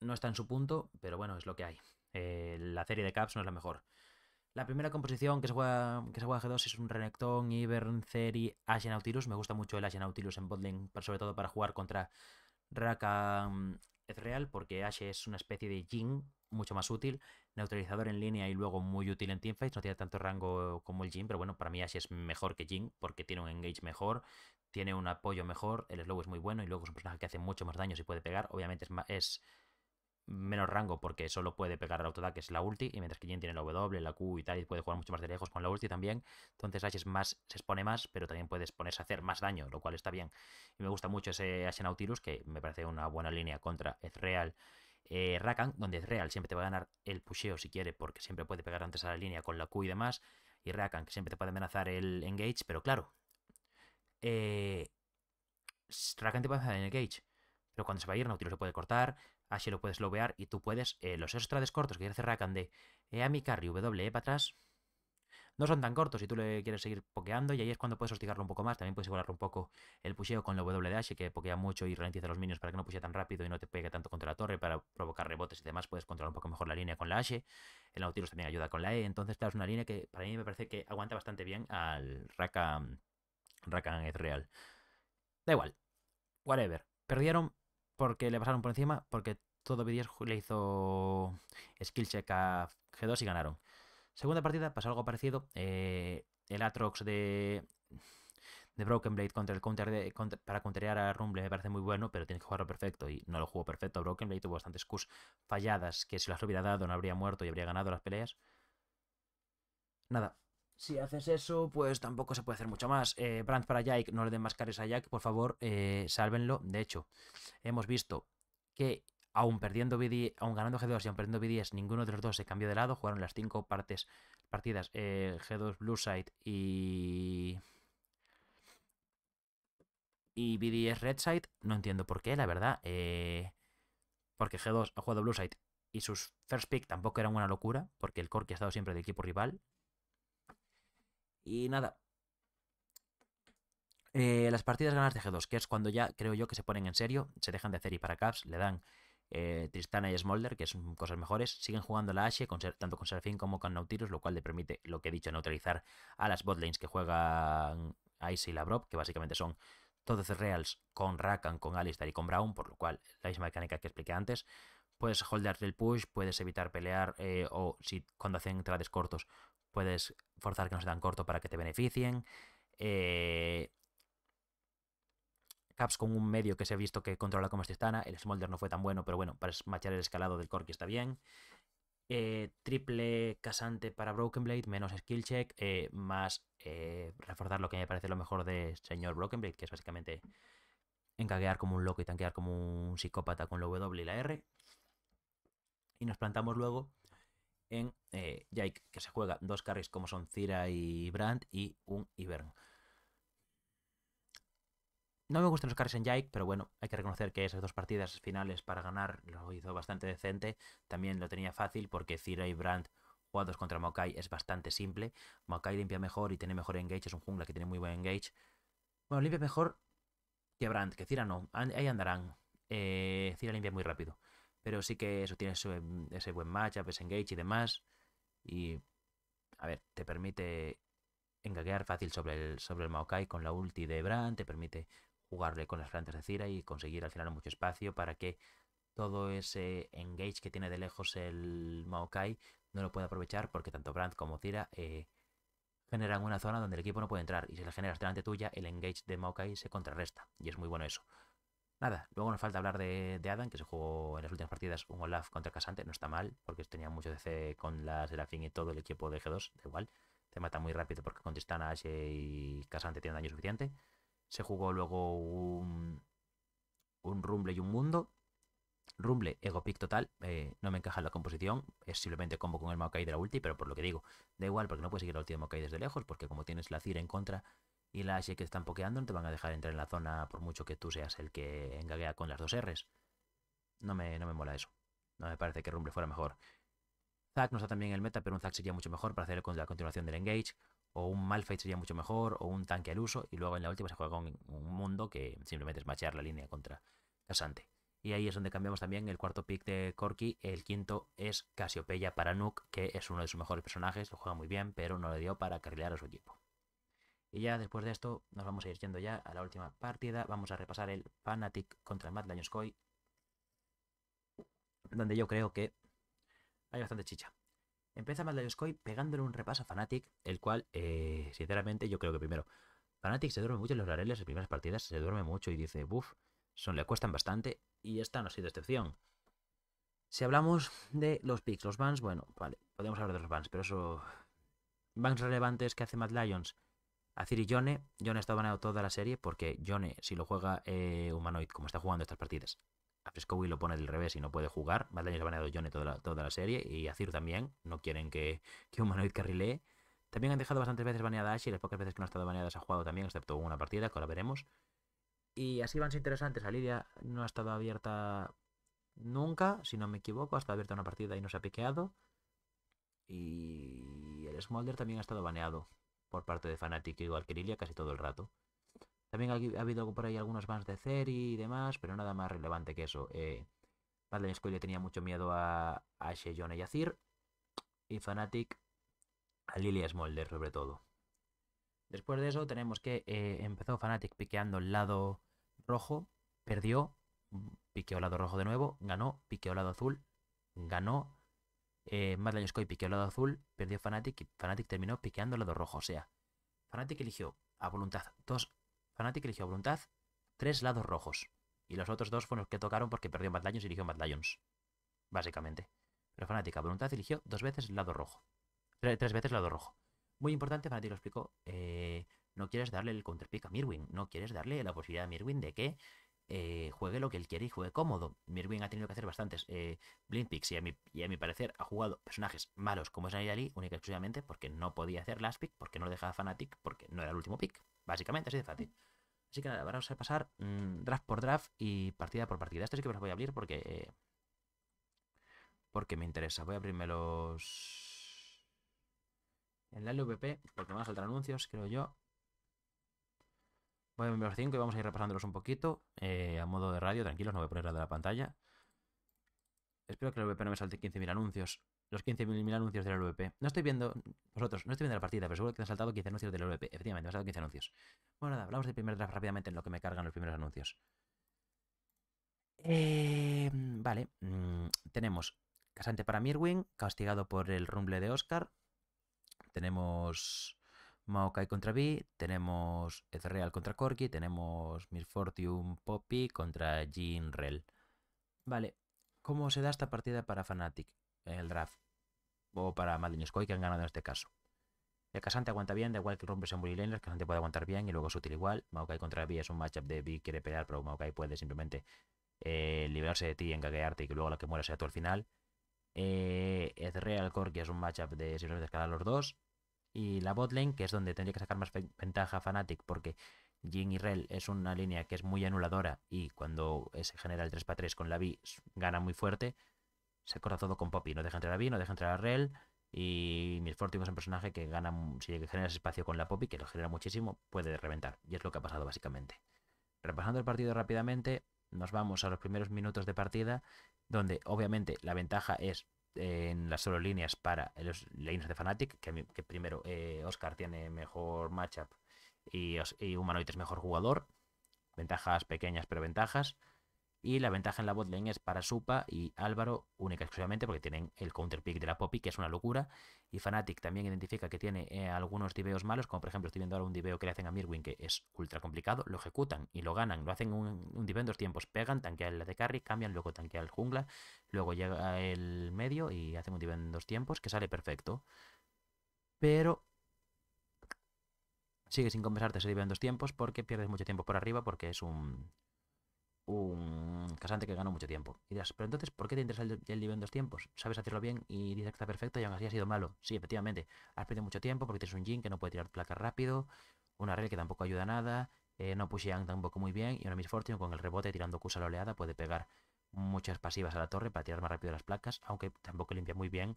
Speaker 1: no está en su punto, pero bueno, es lo que hay. Eh, la serie de caps no es la mejor. La primera composición que se juega, que se juega G2 es un Renekton, Ivern, Ceri, Ashen Me gusta mucho el Ashen Nautilus en botlane, sobre todo para jugar contra Raka, mm, es real porque Ashe es una especie de Jin mucho más útil, neutralizador en línea y luego muy útil en teamfights, no tiene tanto rango como el Jin, pero bueno, para mí Ashe es mejor que Jin porque tiene un engage mejor, tiene un apoyo mejor, el slow es muy bueno y luego es un personaje que hace mucho más daño si puede pegar, obviamente es, más, es menos rango porque solo puede pegar al que es la ulti, y mientras que Jin tiene la W, la Q y tal, y puede jugar mucho más de lejos con la ulti también. Entonces Ashe más, se expone más, pero también puedes ponerse a hacer más daño, lo cual está bien. Y me gusta mucho ese Ashe Nautilus, que me parece una buena línea contra Ezreal. Eh, Rakan, donde Ezreal siempre te va a ganar el pusheo si quiere, porque siempre puede pegar antes a la línea con la Q y demás. Y Rakan, que siempre te puede amenazar el engage, pero claro. Eh, Rakan te puede amenazar el engage, pero cuando se va a ir, Nautilus se puede cortar, Así lo puedes lobear y tú puedes. Eh, los extras cortos que quiere hacer Rakan de E eh, a mi carry, W eh, para atrás. No son tan cortos y tú le quieres seguir pokeando y ahí es cuando puedes hostigarlo un poco más. También puedes igualar un poco el pusheo con la W que pokea mucho y ralentiza los minions para que no pushee tan rápido y no te pegue tanto contra la torre para provocar rebotes y demás. Puedes controlar un poco mejor la línea con la H. El Nautilus también ayuda con la E. Entonces, claro, es una línea que para mí me parece que aguanta bastante bien al Rakan, Rakan real Da igual. Whatever. Perdieron, porque le pasaron por encima, porque todo B10 le hizo skill check a G2 y ganaron. Segunda partida pasó algo parecido. Eh, el Atrox de, de Broken Blade contra el counter para counterear a Rumble me parece muy bueno, pero tiene que jugarlo perfecto y no lo jugó perfecto. Broken Blade tuvo bastantes Qs falladas que si las hubiera dado no habría muerto y habría ganado las peleas. Nada, si haces eso, pues tampoco se puede hacer mucho más. Eh, brand para Jack, no le den más caries a Jack, por favor, eh, sálvenlo. De hecho, hemos visto que aún perdiendo BD, aún ganando G2 y aún perdiendo BDS, ninguno de los dos se cambió de lado. Jugaron las cinco partes, partidas eh, G2, side y. Y BDS side No entiendo por qué, la verdad. porque G2 ha jugado Blueside y sus first pick tampoco eran una locura, porque el core que ha estado siempre del equipo rival y nada. Eh, las partidas ganar de G2, que es cuando ya creo yo que se ponen en serio, se dejan de hacer y para caps, le dan eh, Tristana y Smolder, que son cosas mejores, siguen jugando la Ashe con, tanto con Serafín como con Nautilus, lo cual le permite, lo que he dicho, neutralizar a las botlanes que juegan Ice y Lavrov, que básicamente son todos Reals con Rakan, con Alistar y con Brown, por lo cual la misma mecánica que expliqué antes. Puedes holder el push, puedes evitar pelear eh, o si cuando hacen trades cortos puedes forzar que no sea tan corto para que te beneficien. Eh, caps con un medio que se ha visto que controla como stana. El Smolder no fue tan bueno, pero bueno, para machar el escalado del Corki está bien. Eh, triple casante para Broken Blade, menos skill check, eh, más reforzar lo que me parece lo mejor de señor Broken Blade, que es básicamente encaguear como un loco y tanquear como un psicópata con la W y la R. Y nos plantamos luego en eh, Jake, que se juega dos carries como son Cira y Brand y un Ivern. No me gustan los carries en Jake, pero bueno, hay que reconocer que esas dos partidas finales para ganar lo hizo bastante decente. También lo tenía fácil porque Cira y Brand jugados contra Mokai es bastante simple. Mokai limpia mejor y tiene mejor engage, es un jungla que tiene muy buen engage. Bueno, limpia mejor que Brand, que Cira no, ahí andarán. Eh, limpia muy rápido. Pero sí que eso tiene ese, buen matchup, ese engage y demás. Y, a ver, te permite engaguear fácil sobre el, sobre el Maokai con la ulti de Brand, te permite jugarle con las plantas de Cira y conseguir al final mucho espacio para que todo ese engage que tiene de lejos el Maokai no lo pueda aprovechar porque tanto Brand como Cira eh, generan una zona donde el equipo no puede entrar y si la generas delante tuya el engage de Maokai se contrarresta y es muy bueno eso. Nada, luego nos falta hablar de, Adam, que se jugó en las últimas partidas un Olaf contra Casante, no está mal, porque tenía mucho DC con la Serafín y todo el equipo de G2, da igual, te mata muy rápido porque contestan a Ashe y Casante tiene daño suficiente. Se jugó luego un, un Rumble y un Mundo. Rumble, ego pick total, eh, no me encaja la composición, es simplemente combo con el Maokai de la ulti, pero por lo que digo, da igual porque no puedes seguir la ulti de Maokai desde lejos, porque como tienes la Cira en contra, y las que están pokeando no te van a dejar entrar en la zona por mucho que tú seas el que engaguea con las dos Rs. No me, no me mola eso. No me parece que Rumble fuera mejor. Zack no está también en el meta, pero un Zack sería mucho mejor para hacer la continuación del Engage. O un Malphite sería mucho mejor, o un tanque al uso. Y luego en la última se juega con un mundo que simplemente es machear la línea contra Casante. Y ahí es donde cambiamos también el cuarto pick de corky El quinto es Casiopeya para Nuke, que es uno de sus mejores personajes. Lo juega muy bien, pero no le dio para carrilar a su equipo. Y ya después de esto nos vamos a ir yendo ya a la última partida. Vamos a repasar el Fanatic contra el Mad Koi. Donde yo creo que hay bastante chicha. Empieza Mad Lions Koi pegándole un repaso a Fanatic, el cual, eh, sinceramente, yo creo que primero, Fanatic se duerme mucho en los laureles en primeras partidas, se duerme mucho y dice, buf, son, le cuestan bastante, y esta no ha sido excepción. Si hablamos de los picks, los bans, bueno, vale, podemos hablar de los bans, pero eso... Bans relevantes que hace Mad Lions Azir y Yone, ha estado baneado toda la serie porque Yone, si lo juega eh, Humanoid, como está jugando estas partidas, a y lo pone del revés y no puede jugar. daño se ha baneado Yone toda la, toda la serie y Azir también. No quieren que, que Humanoid carrilee. También han dejado bastantes veces baneada a y las pocas veces que no ha estado baneada se ha jugado también, excepto una partida que ahora veremos. Y así van interesantes. a Lidia no ha estado abierta nunca, si no me equivoco, ha estado abierta una partida y no se ha piqueado. Y el Smolder también ha estado baneado por parte de Fnatic y Valkyria casi todo el rato. También ha, habido por ahí algunos bans de Zeri y demás, pero nada más relevante que eso. Eh, le tenía mucho miedo a, a y a y Fnatic a Lilia Smolder sobre todo. Después de eso tenemos que eh, empezó Fnatic piqueando el lado rojo, perdió, piqueó el lado rojo de nuevo, ganó, piqueó el lado azul, ganó, Mad Lions Coy piqueó el lado azul, perdió Fnatic y Fnatic terminó piqueando el lado rojo. O sea, Fnatic eligió a voluntad dos. Fnatic eligió a voluntad tres lados rojos. Y los otros dos fueron los que tocaron porque perdió Mad Lions y eligió Mad Lions. Básicamente. Pero Fnatic a voluntad eligió dos veces el lado rojo. Tres, veces el lado rojo. Muy importante, Fnatic lo explicó. Eh, no quieres darle el counterpick a Mirwin. No quieres darle la posibilidad a Mirwin de que eh, juegue lo que él quiere y juegue cómodo. Mirwin ha tenido que hacer bastantes eh, blind picks y a, mi, y a mi parecer ha jugado personajes malos como es ali única y exclusivamente porque no podía hacer last pick, porque no dejaba Fanatic, porque no era el último pick. Básicamente, así de fácil. Así que nada, vamos a pasar mm, draft por draft y partida por partida. Esto es que me voy a abrir porque. Eh, porque me interesa. Voy a abrirme los. En la LVP, porque me van a saltar anuncios, creo yo. Voy a los 5 y vamos a ir repasándolos un poquito. Eh, a modo de radio, tranquilos, no voy a poner la de la pantalla. Espero que el VP no me salte 15.000 anuncios. Los 15.000 anuncios del LVP. No estoy viendo, vosotros, no estoy viendo la partida, pero seguro que han saltado 15 anuncios del LVP. Efectivamente, han saltado 15 anuncios. Bueno, nada, hablamos de primer draft rápidamente en lo que me cargan los primeros anuncios. Eh, vale, mm, tenemos Casante para Mirwin, castigado por el rumble de Oscar. Tenemos Maokai contra B, tenemos Ezreal contra Corki, tenemos Misfortune Poppy contra Jin Rel. Vale, ¿cómo se da esta partida para Fnatic en el draft? O para Madden Skoy, que han ganado en este caso. El Casante aguanta bien, da igual que rompes en Bully el Casante puede aguantar bien y luego es útil igual. Maokai contra B es un matchup de B quiere pelear, pero Maokai puede simplemente eh, liberarse de ti, engaguearte y que luego la que muera sea tú al final. Eh, Ezreal Corki es un matchup de simplemente escalar los dos y la botlane, que es donde tendría que sacar más ventaja Fnatic, porque Jin y Rel es una línea que es muy anuladora y cuando se genera el 3x3 con la B gana muy fuerte, se corta todo con Poppy, no deja entrar a B, no deja entrar a Rel y mis es un personaje que gana, mm, si generas espacio con la Poppy, que lo genera muchísimo, puede reventar y es lo que ha pasado básicamente. Repasando el partido rápidamente, nos vamos a los primeros minutos de partida, donde obviamente la ventaja es en las solo líneas para los lanes de Fnatic, que, primero eh, Oscar tiene mejor matchup y, y Humanoid es mejor jugador. Ventajas pequeñas, pero ventajas. Y la ventaja en la botlane es para Supa y Álvaro única exclusivamente porque tienen el counterpick de la Poppy, que es una locura. Y Fnatic también identifica que tiene eh, algunos diveos malos, como por ejemplo estoy viendo ahora un diveo que le hacen a Mirwin, que es ultra complicado. Lo ejecutan y lo ganan. Lo hacen un, un en dos tiempos. Pegan, tanquean el de carry, cambian, luego tanquean el jungla. Luego llega el medio y hacen un diveo en dos tiempos que sale perfecto. Pero sigue sin compensarte ese diveo en dos tiempos porque pierdes mucho tiempo por arriba porque es un un casante que ganó mucho tiempo. Y dirás, pero entonces, ¿por qué te interesa el, nivel en dos tiempos? Sabes hacerlo bien y dices que está perfecto y aún así ha sido malo. Sí, efectivamente, has perdido mucho tiempo porque tienes un Jin que no puede tirar placas rápido, una red que tampoco ayuda nada, eh, no pushean tampoco muy bien y una Miss Fortune con el rebote tirando Q a la oleada puede pegar muchas pasivas a la torre para tirar más rápido las placas, aunque tampoco limpia muy bien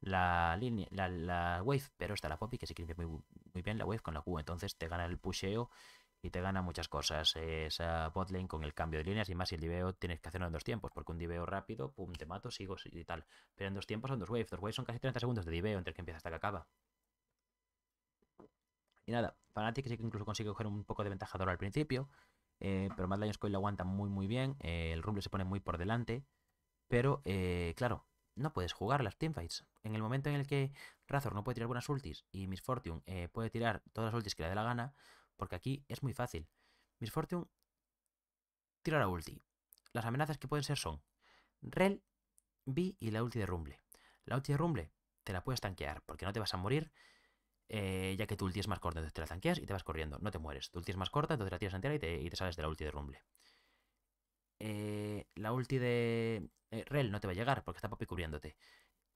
Speaker 1: la línea, la, wave, pero está la Poppy que sí que limpia muy, muy bien la wave con la Q, entonces te gana el pusheo y te gana muchas cosas. Eh, esa botlane con el cambio de líneas y más si el diveo tienes que hacerlo en dos tiempos, porque un diveo rápido, pum, te mato, sigo y tal. Pero en dos tiempos son dos waves, dos waves son casi 30 segundos de diveo entre el que empieza hasta que acaba. Y nada, Fnatic sí que incluso consigue coger un poco de ventaja al principio, eh, pero Mad Lions Coil lo aguanta muy muy bien, eh, el Rumble se pone muy por delante, pero claro, no puedes jugar las teamfights. En el momento en el que Razor no puede tirar buenas ultis y Miss Fortune puede tirar todas las ultis que le dé la gana, porque aquí es muy fácil. Miss Fortune tira la ulti. Las amenazas que pueden ser son Rel, B y la ulti de Rumble. La ulti de Rumble te la puedes tanquear porque no te vas a morir, eh, ya que tu ulti es más corta, entonces te la tanqueas y te vas corriendo, no te mueres. Tu ulti es más corta, entonces la tiras entera y te, sales de la ulti de Rumble. Eh, la ulti de eh, Rel no te va a llegar porque está Poppy cubriéndote.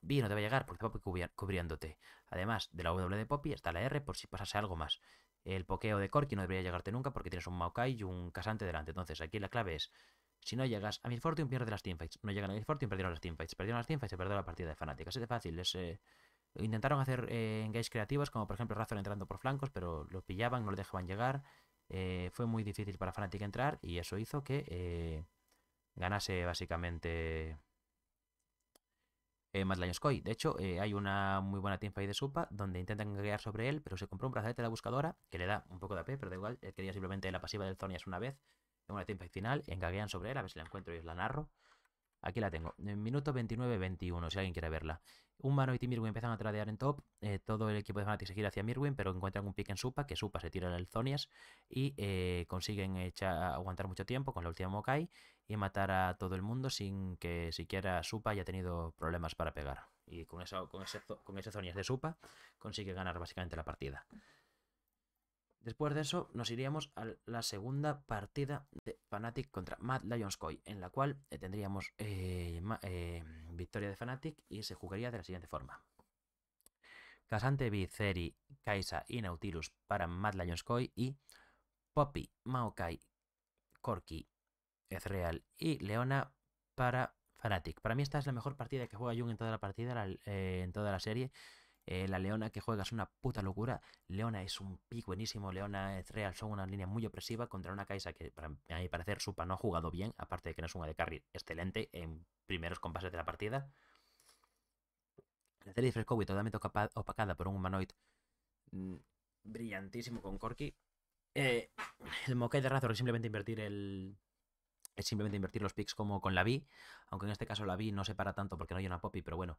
Speaker 1: B no te va a llegar porque está Poppy cubriéndote. Además de la W de Poppy está la R por si pasase algo más. El pokeo de Corki no debería llegarte nunca porque tienes un Maokai y un Casante delante. Entonces, aquí la clave es, si no llegas a un pierde las teamfights. No llegan a y perdieron las teamfights. Perdieron las teamfights, y perdió la partida de Fnatic. Así de fácil. Eh, intentaron hacer eh, en creativos, como por ejemplo Razor entrando por flancos, pero lo pillaban, no lo dejaban llegar. Eh, fue muy difícil para Fnatic entrar y eso hizo que ganase básicamente eh, más De hecho, eh, hay una muy buena teamfight de Supa donde intentan gaguear sobre él, pero se compró un brazalete de la buscadora que le da un poco de AP, pero da igual. Eh, quería simplemente la pasiva del Zonias una vez en una teamfight final. Engaguean sobre él, a ver si la encuentro y os la narro. Aquí la tengo, en minuto 29-21, si alguien quiere verla. mano y Timirwin empiezan a tradear en top. Eh, todo el equipo de Fnatic se gira hacia Mirwin, pero encuentran un pick en Supa, que Supa se tira el Zonias y consiguen aguantar mucho tiempo con la última Mokai y matar a todo el mundo sin que siquiera Supa haya tenido problemas para pegar. Y con, esas con, ese, con de Supa consigue ganar básicamente la partida. Después de eso nos iríamos a la segunda partida de Fnatic contra Mad Lions Koi, en la cual eh, tendríamos eh, eh, victoria de Fnatic y se jugaría de la siguiente forma. Casante, Viceri, Kaisa y Nautilus para Mad Lions Koi y Poppy, Maokai, Corki Ezreal y Leona para fanatic Para mí esta es la mejor partida que juega Jung en toda la partida, eh, en toda la serie. Eh, la Leona que juega es una puta locura. Leona es un pick buenísimo. Leona, Ezreal son una línea muy opresiva contra una Kaisa que, para, a mi parecer, Supa no ha jugado bien. Aparte de que no es una de carry excelente en primeros compases de la partida. La serie y totalmente opacada por un humanoid mm, brillantísimo con Corki. Eh, el Mokai de Razor simplemente invertir el, es simplemente invertir los picks como con la B, aunque en este caso la B no se para tanto porque no hay una Poppy, pero bueno,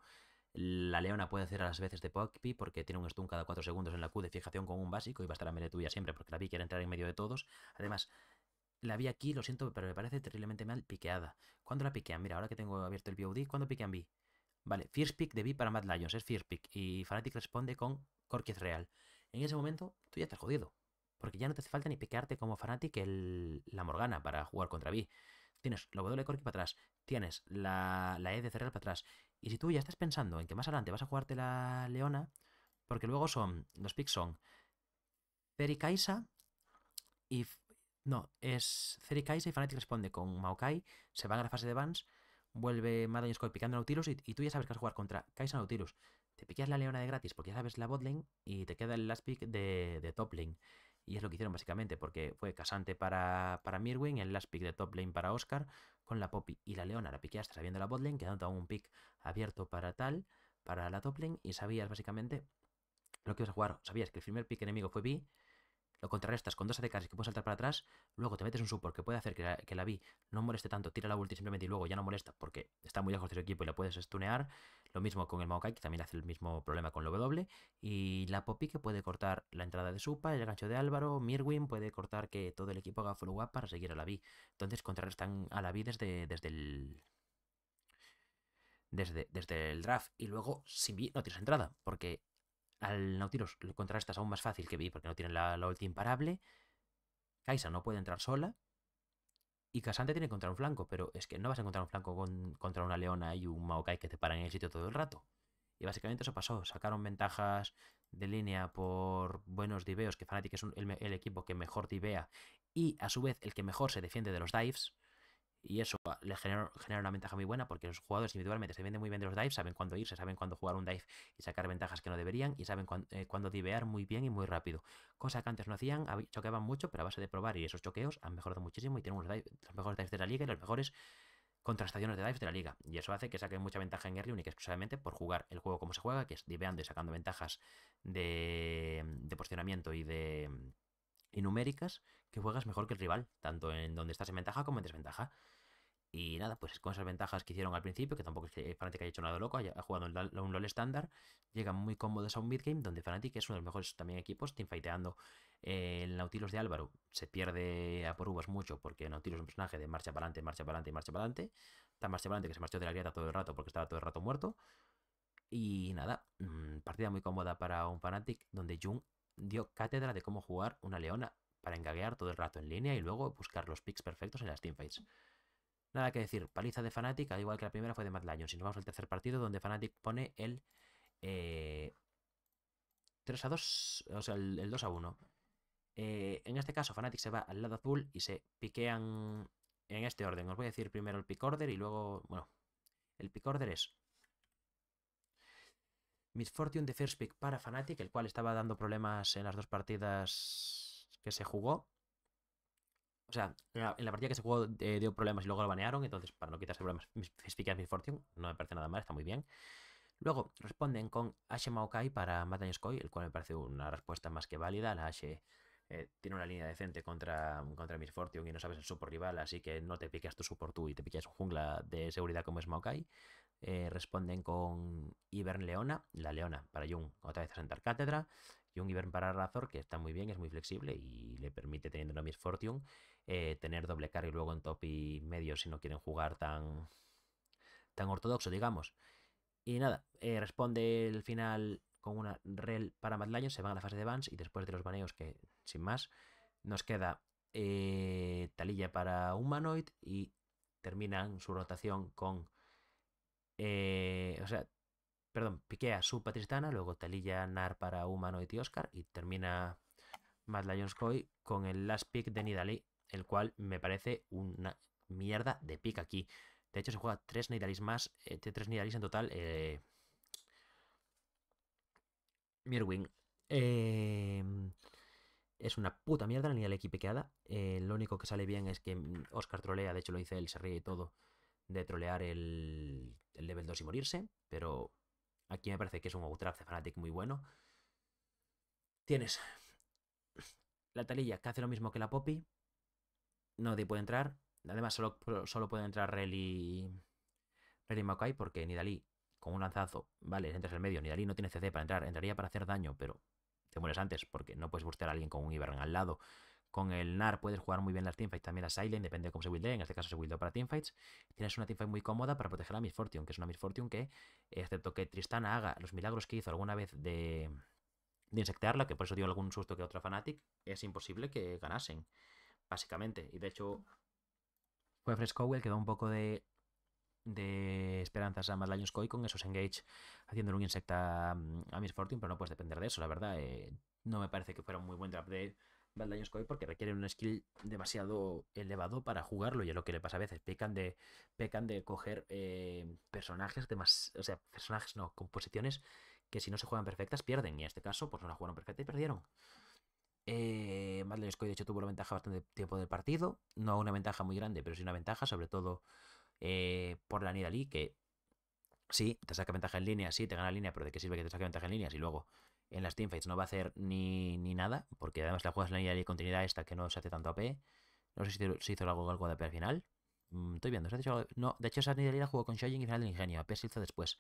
Speaker 1: la Leona puede hacer a las veces de Poppy porque tiene un stun cada 4 segundos en la Q de fijación con un básico y va a estar a medio tuya siempre porque la B quiere entrar en medio de todos. Además, la vi aquí, lo siento, pero me parece terriblemente mal piqueada. ¿Cuándo la piquean? Mira, ahora que tengo abierto el BOD, ¿cuándo piquean B? Vale, first Pick de B para Mad Lions, es first Pick. Y Fanatic responde con Corkiz Real. En ese momento, tú ya estás jodido porque ya no te hace falta ni piquearte como Fnatic el, la Morgana para jugar contra Vi. Tienes la W Corki para atrás, tienes la, E de cerrar para atrás. Y si tú ya estás pensando en que más adelante vas a jugarte la Leona, porque luego son, los picks son Pericaisa y... No, es Ceri-Kaisa y Fnatic responde con Maokai, se van a la fase de bans, vuelve Madden Scott picando Nautilus y, y, tú ya sabes que vas a jugar contra Kaisa Nautilus. Te piqueas la Leona de gratis porque ya sabes la botlane y te queda el last pick de, de top y es lo que hicieron básicamente, porque fue Casante para, Mirwin, el last pick de top lane para Oscar, con la Poppy y la Leona, la piqueaste sabiendo la bot lane, quedando aún un pick abierto para tal, para la top lane, y sabías básicamente lo que ibas a jugar. Sabías que el primer pick enemigo fue B, lo contrarrestas con dos ADKs que puedes saltar para atrás, luego te metes un support que puede hacer que la, no moleste tanto, tira la ulti simplemente y luego ya no molesta porque está muy lejos de su equipo y la puedes stunear. Lo mismo con el Maokai, que también hace el mismo problema con lo W. Y la Poppy, que puede cortar la entrada de Supa, el gancho de Álvaro, Mirwin puede cortar que todo el equipo haga follow up para seguir a la B. Entonces contrarrestan a la B desde, desde el desde, desde, el draft y luego si no tienes entrada, porque al Nautilus lo es aún más fácil que Vi, porque no tienen la, la ulti imparable. Kaisa no puede entrar sola. Y Casante tiene que encontrar un flanco, pero es que no vas a encontrar un flanco con, contra una leona y un Maokai que te paran en el sitio todo el rato. Y básicamente eso pasó. Sacaron ventajas de línea por buenos diveos, que Fnatic es el, equipo que mejor divea y a su vez el que mejor se defiende de los dives. Y eso le genera, genera, una ventaja muy buena porque los jugadores individualmente se venden muy bien de los dives, saben cuándo irse, saben cuándo jugar un dive y sacar ventajas que no deberían y saben eh, cuándo, divear muy bien y muy rápido. Cosa que antes no hacían, choqueaban mucho, pero a base de probar y esos choqueos han mejorado muchísimo y tienen los mejores dives de la liga y los mejores contrastaciones de dives de la liga. Y eso hace que saquen mucha ventaja en early única exclusivamente por jugar el juego como se juega, que es diveando y sacando ventajas de, de posicionamiento y de y numéricas que juegas mejor que el rival, tanto en donde estás en ventaja como en desventaja. Y nada, pues con esas ventajas que hicieron al principio, que tampoco es que Fnatic haya hecho nada loco, ha jugado un LoL estándar, llegan muy cómodos a un midgame donde Fnatic es uno de los mejores también equipos, teamfighteando eh, el Nautilus de Álvaro. Se pierde a por uvas mucho porque Nautilus es un personaje de marcha para adelante, marcha para adelante y marcha para adelante. Tan marcha para adelante que se marchó de la grieta todo el rato porque estaba todo el rato muerto. Y nada, mm, partida muy cómoda para un Fnatic donde Jung dio cátedra de cómo jugar una leona para engaguear todo el rato en línea y luego buscar los picks perfectos en las teamfights. Nada que decir, paliza de Fnatic, al igual que la primera fue de Mad Lions. Si nos vamos al tercer partido, donde Fnatic pone el eh, 3 a 2, o sea, el, 2 a 1. Eh, en este caso, Fnatic se va al lado azul y se piquean en este orden. Os voy a decir primero el pick order y luego, bueno, el pick order es Misfortune de First Pick para Fnatic, el cual estaba dando problemas en las dos partidas que se jugó. O sea, en la, partida que se jugó eh, dio problemas y luego lo banearon, entonces para no quitarse problemas, First Pick Misfortune, no me parece nada mal, está muy bien. Luego responden con Ashe Maokai para Matan el cual me parece una respuesta más que válida. La Ashe eh, tiene una línea decente contra, contra Miss Fortune y no sabes el supor rival, así que no te piques tu support tú y te piques un jungla de seguridad como es Maokai. Eh, responden con Ivern Leona, la Leona para Jung, otra vez a sentar cátedra. Jung Ivern para Razor, que está muy bien, es muy flexible y le permite, teniendo una Miss Fortune, eh, tener doble carry luego en top y medio si no quieren jugar tan, tan ortodoxo, digamos. Y nada, responde el final con una rel para Mad Lion, se van a la fase de bans y después de los baneos que sin más, nos queda eh, Talilla para Humanoid y terminan su rotación con... Eh, o sea, perdón, piquea su Patristana, luego Talilla Nar para Humanoid y Oscar y termina Mad Lions Coy con el last pick de Nidalee, el cual me parece una mierda de pick aquí. De hecho, se juega tres Nidalis más, De eh, tres Nidalis en total. Mirwin es una puta mierda la equipo equipequeada. Eh, lo único que sale bien es que mm, Oscar trolea, de hecho lo dice él, se ríe y todo, de trolear el, level 2 y morirse. Pero aquí me parece que es un outrap Fanatic muy bueno. Tienes la Talilla que hace lo mismo que la Poppy. Nadie puede entrar. Además, solo, solo entrar Rally y Maokai porque Nidalee, con un lanzazo, vale, entras en el medio. Nidalee no tiene CC para entrar, entraría para hacer daño, pero te mueres antes porque no puedes buscar a alguien con un Ivern al lado. Con el NAR puedes jugar muy bien las teamfights, también a Silent, depende de cómo se buildee. En este caso se buildó para teamfights. Tienes una teamfight muy cómoda para proteger a Miss Fortune, que es una Miss Fortune que, excepto que Tristana haga los milagros que hizo alguna vez de, de insectearla, que por eso dio algún susto que otra Fanatic, es imposible que ganasen, básicamente. Y de hecho, fue Frescowell que da un poco de de esperanzas a Lions Coy con esos Engage haciéndole un Insecta mm, a Miss Fortune, pero no puedes depender de eso, la verdad. Eh, no me parece que fuera un muy buen draft de Mad Lions porque requiere un skill demasiado elevado para jugarlo y es lo que le pasa a veces. Pecan de, pecan de coger eh, personajes, de más, o sea, personajes no, composiciones que si no se juegan perfectas pierden y en este caso pues no la jugaron perfecta y perdieron. Eh, Coy, de hecho, tuvo la ventaja bastante tiempo del partido. No una ventaja muy grande, pero sí una ventaja, sobre todo eh, por la Nidalee, que sí, te saca ventaja en línea, sí, te gana línea, pero ¿de qué sirve que te saque ventaja en línea y luego en las teamfights no va a hacer ni, ni nada? Porque además la juegas la Nidalee con continuidad esta que no se hace tanto AP. No sé si se hizo algo, algo de AP al final. Mm, estoy viendo, No, de hecho esa Nidalee la jugó con Shoyin y final del ingenio, AP se hizo después.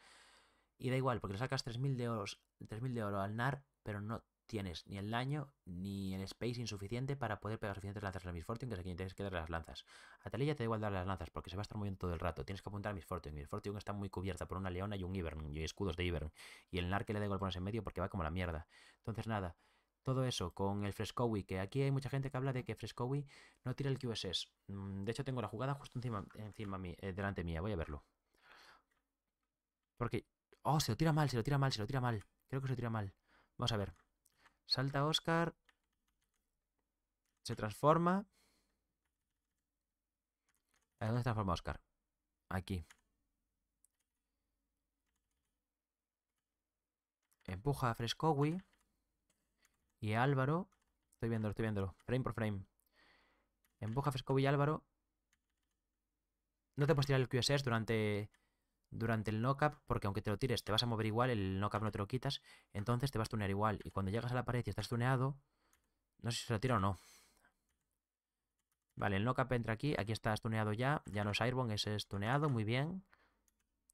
Speaker 1: Y da igual, porque le sacas 3.000 de, oro 3000 de oro al NAR, pero no tienes ni el daño ni el space insuficiente para poder pegar suficientes lanzas a Miss Fortune, que es aquí, tienes que darle las lanzas. A Talilla te da igual dar las lanzas porque se va a estar moviendo todo el rato. Tienes que apuntar a Miss Fortune. Miss Fortune está muy cubierta por una leona y un Ivern y escudos de Ivern. Y el nar que le da igual ponerse en medio porque va como la mierda. Entonces, nada. Todo eso con el Frescowi, que aquí hay mucha gente que habla de que Frescowi no tira el QSS. Mm, de hecho, tengo la jugada justo encima, encima eh, delante mía. Voy a verlo. Porque... Oh, se lo tira mal, se lo tira mal, se lo tira mal. Creo que se lo tira mal. Vamos a ver. Salta Oscar. Se transforma. ¿A dónde se transforma Oscar? Aquí. Empuja a Frescowi. Y a Álvaro. Estoy viéndolo, estoy viéndolo. Frame por frame. Empuja a Frescowi y Álvaro. No te puedes tirar el QSS durante durante el knock-up, porque aunque te lo tires te vas a mover igual, el knock-up no te lo quitas, entonces te vas a tunear igual. Y cuando llegas a la pared y estás tuneado, no sé si se lo tira o no. Vale, el knock entra aquí, aquí está tuneado ya, ya no es es tuneado, muy bien.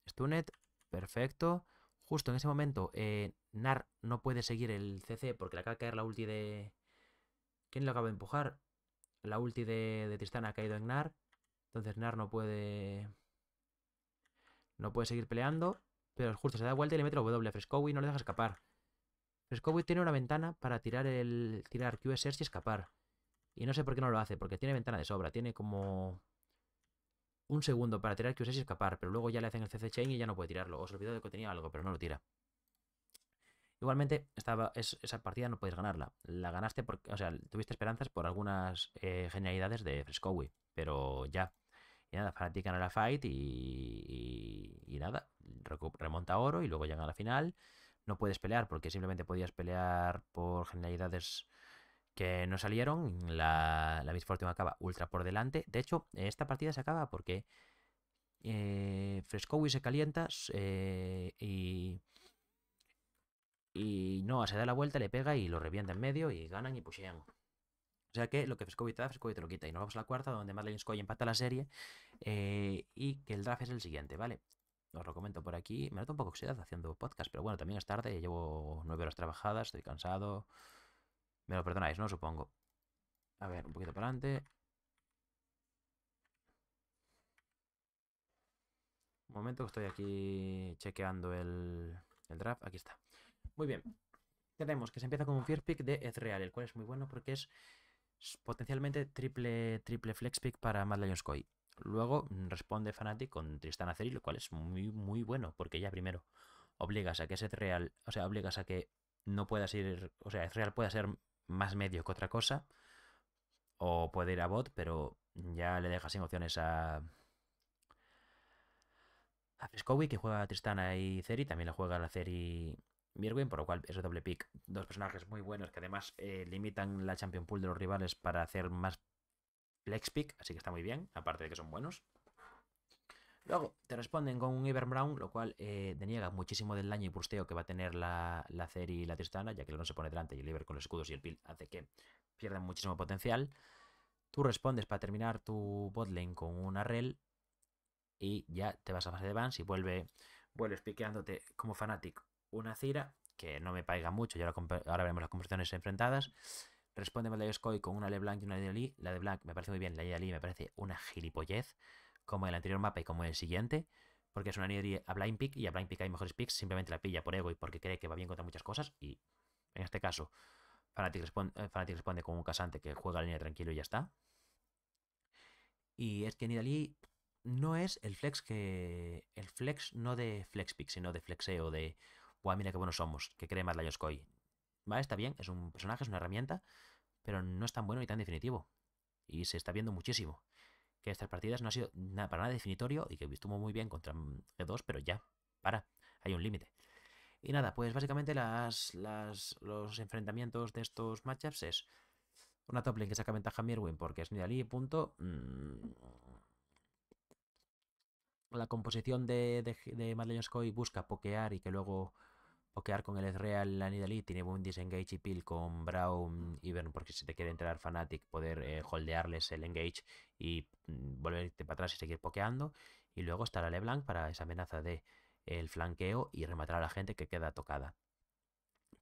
Speaker 1: Stunet, perfecto. Justo en ese momento, eh, Nar no puede seguir el CC porque le acaba de caer la ulti de... ¿Quién le acaba de empujar? La ulti de, de Tristana ha caído en Nar, entonces Nar no puede no puede seguir peleando, pero justo se da vuelta y le mete el W. y no le deja escapar. fresco tiene una ventana para tirar el tirar QSR y escapar. Y no sé por qué no lo hace, porque tiene ventana de sobra. Tiene como un segundo para tirar QSS y escapar, pero luego ya le hacen el CC Chain y ya no puede tirarlo. Os olvidó de que tenía algo, pero no lo tira. Igualmente, estaba, esa partida no podéis ganarla. La ganaste porque, o sea, tuviste esperanzas por algunas eh, genialidades de Frescowi, pero ya nada, practican a la fight y, nada, remonta oro y luego llega a la final. No puedes pelear porque simplemente podías pelear por generalidades que no salieron. La, la Miss Fortune acaba ultra por delante. De hecho, esta partida se acaba porque eh, y se calienta eh, y. Y no, se da la vuelta, le pega y lo revienta en medio y ganan y pushean. O sea que lo que Frescovi te da, Frescovi te lo quita. Y nos vamos a la cuarta, donde Madeline Scoy empata la serie eh, y que el draft es el siguiente, ¿vale? Os lo comento por aquí. Me noto un poco oxidado haciendo podcast, pero bueno, también es tarde, llevo nueve horas trabajadas, estoy cansado. Me lo perdonáis, ¿no? Supongo. A ver, un poquito para adelante. Un momento, que estoy aquí chequeando el, draft. Aquí está. Muy bien. Tenemos que se empieza con un fear pick de Ezreal, el cual es muy bueno porque es potencialmente triple, triple flex pick para Mad Lions Luego mm, responde Fnatic con Tristana ceri lo cual es muy, muy bueno, porque ya primero obligas a que ese real, o sea, obligas a que no pueda ir, o sea, pueda ser más medio que otra cosa, o puede ir a bot, pero ya le dejas sin opciones a, a que juega a Tristana y Ceri, también la juega la Ceri Mirwin, por lo cual es doble pick. Dos personajes muy buenos que además eh, limitan la Champion Pool de los rivales para hacer más Pick, así que está muy bien, aparte de que son buenos. Luego te responden con un Ivern Brown, lo cual eh, deniega muchísimo del daño y bursteo que va a tener la, la y la Tristana, ya que el no se pone delante y el Iber con los escudos y el Pil hace que pierdan muchísimo potencial. Tú respondes para terminar tu botlane con una Rel y ya te vas a fase de bans y vuelve, vuelves piqueándote como Fanatic una Cira, que no me paiga mucho, y ahora, ahora veremos las composiciones enfrentadas. Responde Baldaioscoy con una LeBlanc y una Nidalee. La de Blanc me parece muy bien, la ali me parece una gilipollez, como el anterior mapa y como el siguiente, porque es una Nidalee a blind pick y a blind pick hay mejores picks, simplemente la pilla por ego y porque cree que va bien contra muchas cosas y en este caso Fanatic eh, responde, con un casante que juega la línea tranquilo y ya está. Y es que Nidalee no es el flex que. El flex no de flex pick, sino de flexeo, de. guau, mira qué buenos somos, que cree más la Yoskoi. Vale, está bien, es un personaje, es una herramienta, pero no es tan bueno ni tan definitivo. Y se está viendo muchísimo. Que estas partidas no ha sido para nada definitorio y que estuvo muy bien contra G2, mm, e pero ya, para, hay un límite. Y nada, pues básicamente las, los enfrentamientos de estos matchups es una top lane que saca ventaja a Mirwin porque es Nidalí, punto. Mm. La composición de, de, de Madeleine Scoy busca pokear y que luego pokear con el Ezreal Nidalee, tiene buen disengage y peel con Brown y Burn. porque si te quiere entrar Fnatic poder eh, holdearles el engage y mm, volverte para atrás y seguir pokeando y luego estará LeBlanc para esa amenaza de el flanqueo y rematar a la gente que queda tocada.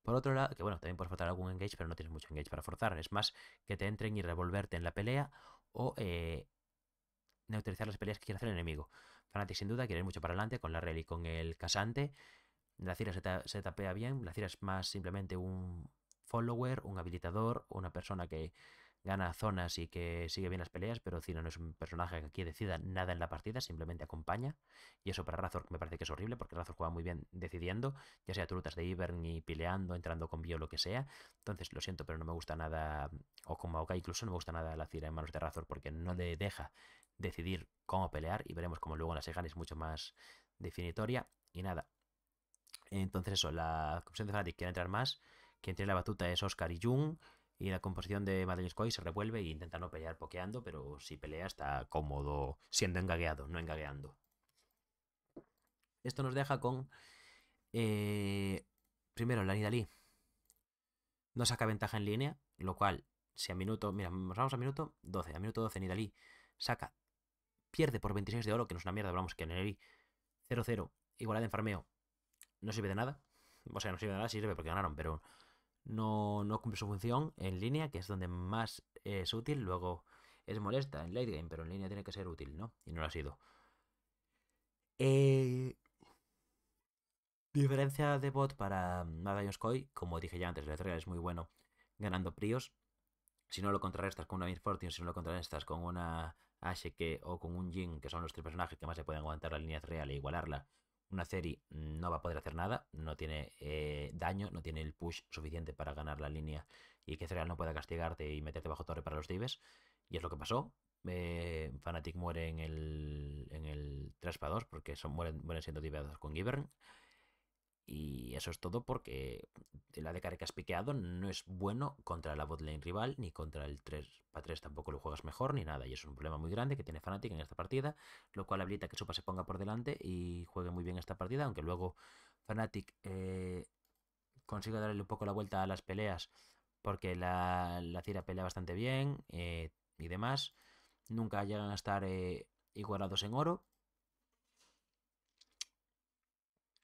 Speaker 1: Por otro lado, que bueno, también puedes forzar algún engage, pero no tienes mucho engage para forzar. Es más que te entren y revolverte en la pelea o eh, neutralizar las peleas que quiere hacer el enemigo. Fnatic sin duda quiere ir mucho para adelante con la y con el casante. La cira se, tapea bien, la cira es más simplemente un follower, un habilitador, una persona que gana zonas y que sigue bien las peleas, pero Cira no es un personaje que aquí decida nada en la partida, simplemente acompaña. Y eso para Razor me parece que es horrible, porque Razor juega muy bien decidiendo, ya sea trutas de Ivern y peleando, entrando con bio, lo que sea. Entonces, lo siento, pero no me gusta nada, o como Aokai incluso no me gusta nada la Cira en manos de Razor, porque no le deja decidir cómo pelear, y veremos cómo luego en la Segan es mucho más definitoria. Y nada, entonces eso, la composición de Fnatic quiere entrar más, quien tiene la batuta es Oscar y Jung, y la composición de Madeline Scoy se revuelve e intenta no pelear pokeando, pero si pelea está cómodo siendo engagueado, no engagueando. Esto nos deja con, eh, primero, la Nidali. no saca ventaja en línea, lo cual, si a minuto, mira, vamos a minuto 12, a minuto 12 Nidalí saca, pierde por 26 de oro, que no es una mierda, hablamos que en el 0-0, Igualdad en farmeo, no sirve de nada. O sea, no sirve de nada, sirve porque ganaron, pero no, no cumple su función en línea, que es donde más es útil. Luego es molesta en late game, pero en línea tiene que ser útil, ¿no? Y no lo ha sido. Eh, diferencia de bot para Madagascar Koi, como dije ya antes, el real es muy bueno ganando prios. Si no lo contrarrestas con una Fortune, si no lo contrarrestas con una Ashe o con un Jin, que son los tres personajes que más se pueden aguantar la línea real e igualarla, una serie no va a poder hacer nada, no tiene eh, daño, no tiene el push suficiente para ganar la línea y que Cereal no pueda castigarte y meterte bajo torre para los dives. Y es lo que pasó. Eh, Fanatic muere en el, en el 3 para 2 porque son, mueren, siendo diveados con Givern. Y eso es todo porque el de que has piqueado no es bueno contra la botlane rival, ni contra el 3 para 3 tampoco lo juegas mejor, ni nada. Y es un problema muy grande que tiene Fnatic en esta partida, lo cual habilita que Supa se ponga por delante y juegue muy bien esta partida, aunque luego Fnatic eh, consiga darle un poco la vuelta a las peleas, porque la, la Cira pelea bastante bien eh, y demás. Nunca llegan a estar eh, igualados en oro,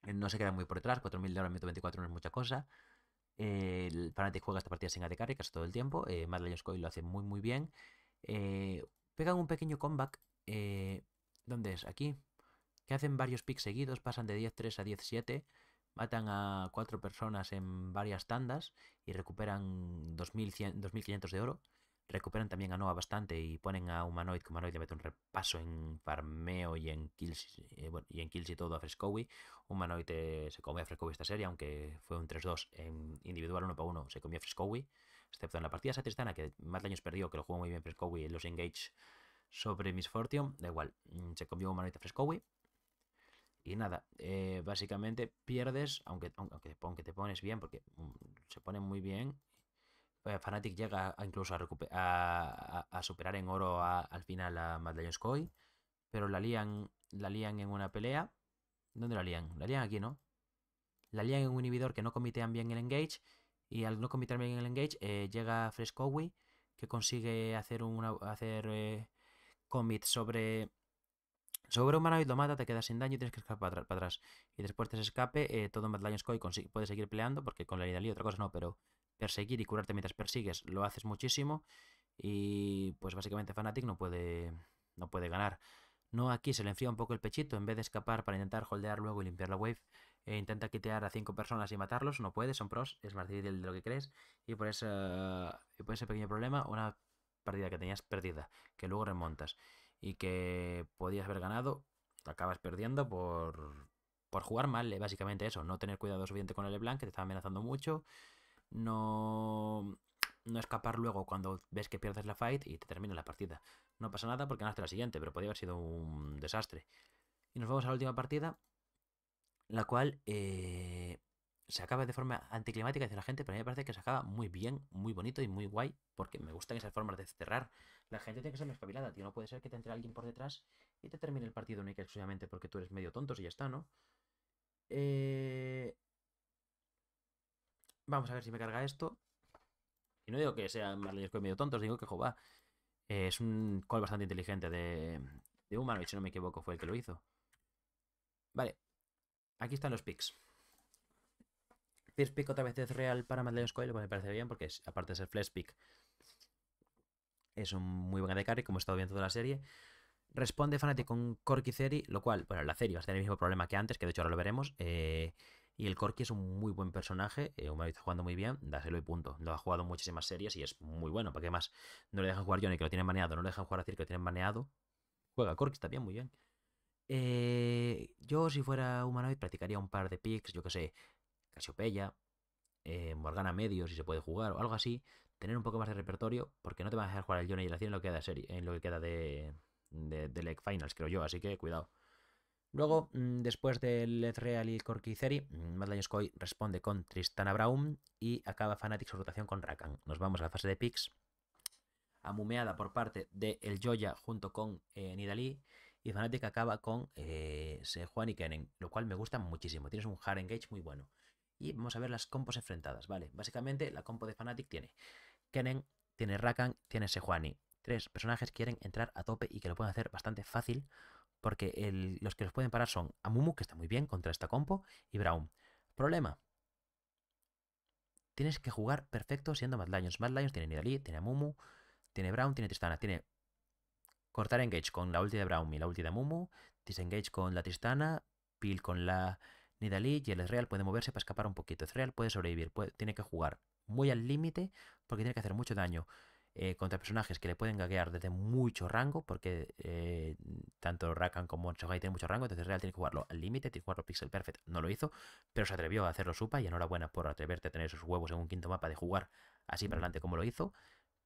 Speaker 1: Eh, no se queda muy por detrás, 4.000 de minuto 24 no es mucha cosa. el Fnatic juega esta partida sin AD Carry casi todo el tiempo. Eh, Mad Lions lo hace muy, muy bien. Eh, pegan un pequeño comeback. Eh, ¿Dónde es? Aquí. Que hacen varios picks seguidos, pasan de 10-3 a 10-7. Matan a cuatro personas en varias tandas y recuperan 2.500 de oro. Recuperan también a Nova bastante y ponen a Humanoid, que Humanoid le mete un repaso en farmeo y en kills, eh, y, en kills y todo a Frescowi. Humanoid eh, se come a Frescowi esta serie, aunque fue un 3-2 en individual uno para uno, se comió a Frescowi, excepto en la partida satristana que más daños perdió, que lo jugó muy bien Frescowi en los engage sobre Misfortune, da igual, mm, se comió Humanoid a Frescowi. Y nada, eh, básicamente pierdes, aunque, aunque, aunque, te pones bien, porque mm, se pone muy bien eh, Fanatic llega incluso a, a, superar en oro al final a Mad Lions pero la lían, la lían en una pelea. ¿Dónde la lían? La lían aquí, ¿no? La lían en un inhibidor que no comitean bien el engage, y al no comitear bien el engage eh, llega Fresh Frescowi, que consigue hacer, un hacer eh, commit sobre... Sobre y lo mata, te quedas sin daño y tienes que escapar para, atrás. Y después te ese escape, todo Mad Lions puede seguir peleando, porque con la y otra cosa no, pero perseguir y curarte mientras persigues, lo haces muchísimo y pues básicamente Fnatic no puede, no puede ganar. No aquí se le enfría un poco el pechito, en vez de escapar para intentar holdear luego y limpiar la wave, e intenta quitear a cinco personas y matarlos, no puede, son pros, es más difícil de lo que crees, y por, eso y ese pequeño problema una partida que tenías perdida, que luego remontas y que podías haber ganado, te acabas perdiendo por, por jugar mal, eh, básicamente eso, no tener cuidado suficiente con el LeBlanc, que te estaba amenazando mucho, no, no escapar luego cuando ves que pierdes la fight y te termina la partida. No pasa nada porque ganaste la siguiente, pero podría haber sido un desastre. Y nos vamos a la última partida, la cual eh, se acaba de forma anticlimática Dice la gente, pero a mí me parece que se acaba muy bien, muy bonito y muy guay, porque me gustan esas formas de cerrar. La gente tiene que ser más espabilada, tío. No puede ser que te entre alguien por detrás y te termine el partido única exclusivamente porque tú eres medio tonto y ya está, ¿no? Eh, Vamos a ver si me carga esto. Y no digo que sea sean Scoil medio tontos, digo que jová. Eh, es un call bastante inteligente de, de humano, y si no me equivoco fue el que lo hizo. Vale, aquí están los picks. First pick otra vez es real para Madeleine Lo me parece bien porque aparte de ser flash pick, es un muy buen de carry, como he estado viendo toda la serie. Responde fanatic con Ceri. lo cual, bueno, la serie va a tener el mismo problema que antes, que de hecho ahora lo veremos. Eh, y el Corky es un muy buen personaje, Humanoid eh, está jugando muy bien, dáselo y punto. Lo ha jugado en muchísimas series y es muy bueno, porque más no le dejan jugar Johnny que lo tienen baneado, no le dejan jugar a Cirque que lo tienen baneado. Juega Corky, está bien, muy bien. Eh, yo, si fuera humanoid, practicaría un par de picks, yo que sé, Casiopeya, eh, Morgana medio, si se puede jugar, o algo así. Tener un poco más de repertorio, porque no te van a dejar jugar el Johnny y la en en lo que queda de, de, de Finals, creo yo, así que cuidado. Luego, mm, después del Let's Real y Corki, mm, Madlayoskoy responde con Tristana Braum y acaba Fnatic su rotación con Rakan. Nos vamos a la fase de picks, amumeada por parte de El Joya junto con eh, Nidalee Y Fnatic acaba con eh, Sejuani y Kennen, lo cual me gusta muchísimo. Tienes un Hard Engage muy bueno. Y vamos a ver las compos enfrentadas, ¿vale? Básicamente, la compo de Fnatic tiene Kennen, tiene Rakan, tiene Sejuani. Tres personajes quieren entrar a tope y que lo pueden hacer bastante fácil porque los que los pueden parar son Amumu, que está muy bien contra esta compo, y Brown. Problema. Tienes que jugar perfecto siendo Mad Lions. Mad Lions tiene Nidalee, tiene Amumu, tiene Brown, tiene Tristana, tiene cortar engage con la ulti de Brown y la ulti de Amumu, disengage con la Tristana, Peel con la Nidalee y el Ezreal puede moverse para escapar un poquito. Ezreal puede sobrevivir, tiene que jugar muy al límite porque tiene que hacer mucho daño. Eh, contra personajes que le pueden gaguear desde mucho rango, porque eh, tanto Rakan como Shogai tienen mucho rango, entonces Real tiene que jugarlo al límite, tiene que jugarlo pixel perfect, no lo hizo, pero se atrevió a hacerlo Supa y enhorabuena por atreverte a tener esos huevos en un quinto mapa de jugar así para mm. adelante como lo hizo,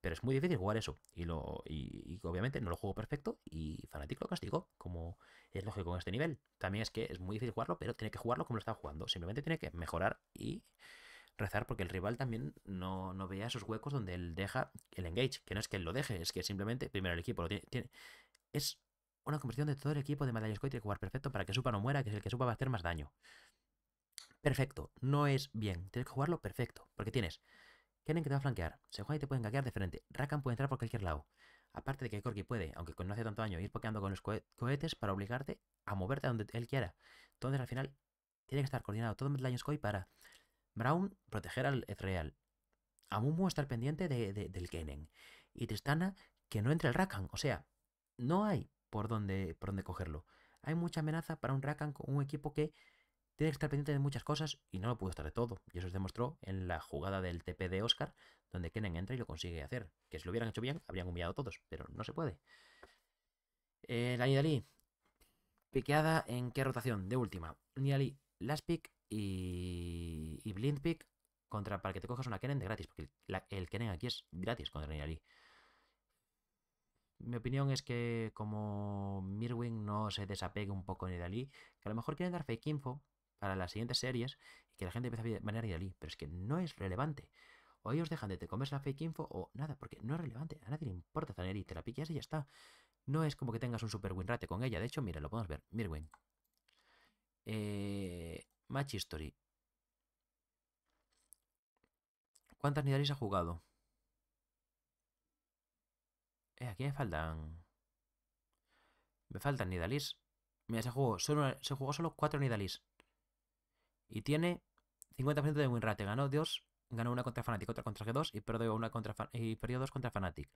Speaker 1: pero es muy difícil jugar eso, y, lo, y, obviamente no lo jugó perfecto, y Fanatic lo castigó, como es lógico en este nivel, también es que es muy difícil jugarlo, pero tiene que jugarlo como lo está jugando, simplemente tiene que mejorar y rezar porque el rival también no, no vea esos huecos donde él deja el engage, que no es que él lo deje, es que simplemente primero el equipo lo tiene. Es una conversión de todo el equipo de Medallas Coy tiene que jugar perfecto para que Supa no muera, que es el que Supa va a hacer más daño. Perfecto, no es bien, tienes que jugarlo perfecto, porque tienes Kennen que te va a flanquear, Se y te pueden gaquear de frente, Rakan puede entrar por cualquier lado. Aparte de que Corki puede, aunque no hace tanto daño, ir pokeando con los cohetes para obligarte a moverte a donde él quiera. Entonces al final tiene que estar coordinado todo de Coy para Brown proteger al Ezreal. Amumu estar pendiente de, del Kenen. Y Tristana que no entre el Rakan. O sea, no hay por dónde, por cogerlo. Hay mucha amenaza para un Rakan con un equipo que tiene que estar pendiente de muchas cosas y no lo pudo estar de todo. Y eso se demostró en la jugada del TP de Oscar, donde Kenen entra y lo consigue hacer. Que si lo hubieran hecho bien, habrían humillado todos, pero no se puede. Eh, la Piqueada en qué rotación, de última. Nidalí, last pick y, y Pick contra para que te cojas una Kenen de gratis, porque el Kenen aquí es gratis contra Nidalee. Mi opinión es que como Mirwin no se desapegue un poco de Nidalee, que a lo mejor quieren dar fake info para las siguientes series y que la gente empiece a banear Nidalee, pero es que no es relevante. O ellos dejan de te comer la fake info o nada, porque no es relevante. A nadie le importa Zaneri, te la piqueas y ya está. No es como que tengas un super win con ella. De hecho, mira, lo podemos ver. Mirwin. Eh, Match History. ¿Cuántas Nidalis ha jugado? Eh, aquí me faltan... Me faltan Nidalis. Mira, se jugó solo, se jugó solo 4 Nidalis. Y tiene 50% de Winrate. Ganó Dios, ganó una contra Fnatic, otra contra G2 y perdió, una contra y perdió contra Fnatic.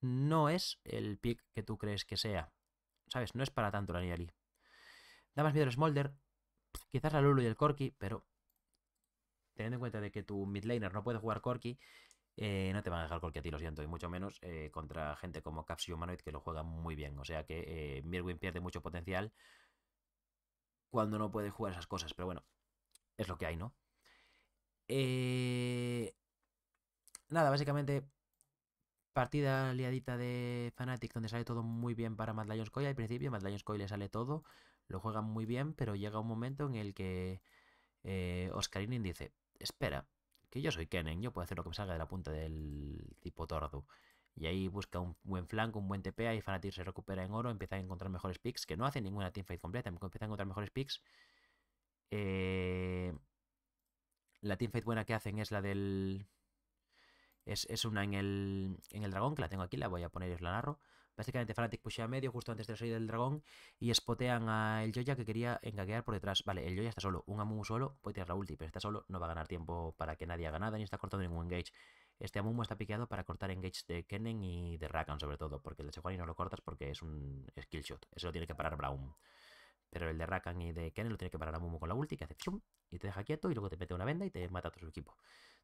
Speaker 1: No es el pick que tú crees que sea. ¿Sabes? No es para tanto la Nidalis. Da más miedo el Smolder, Quizás la Lulu y el Corki, pero teniendo en cuenta de que tu midlaner no puede jugar Corki, eh, no te van a dejar Corki a ti, lo siento, y mucho menos eh, contra gente como y Humanoid que lo juega muy bien. O sea que eh, Mirwin pierde mucho potencial cuando no puede jugar esas cosas, pero bueno, es lo que hay, ¿no? Nada, básicamente partida liadita de Fnatic donde sale todo muy bien para Mad Lions Al principio, Mad Lions le sale todo lo juegan muy bien, pero llega un momento en el que eh, dice, espera, que yo soy Kennen, yo puedo hacer lo que me salga de la punta del tipo tordo. Y ahí busca un buen flanco, un buen TPA y Fanatir se recupera en oro, empieza a encontrar mejores picks, que no hacen ninguna teamfight completa, em, empieza a encontrar mejores picks. Eh, la teamfight buena que hacen es la del... Es, es una en el, en el dragón, que la tengo aquí, la voy a poner y os la narro. Básicamente Fnatic pushea a medio justo antes de salir del dragón y spotean a el Joya que quería engaquear por detrás. Vale, el Joya está solo, un Amumu solo, puede tirar la ulti, pero está solo, no va a ganar tiempo para que nadie haga nada ni está cortando ningún engage. Este Amumu está piqueado para cortar engage de Kennen y de Rakan sobre todo, porque el de Sejuani no lo cortas porque es un skill shot, eso lo tiene que parar Brown. Pero el de Rakan y de Kennen lo tiene que parar Amumu con la ulti que hace pum y te deja quieto y luego te mete una venda y te mata a todo su equipo.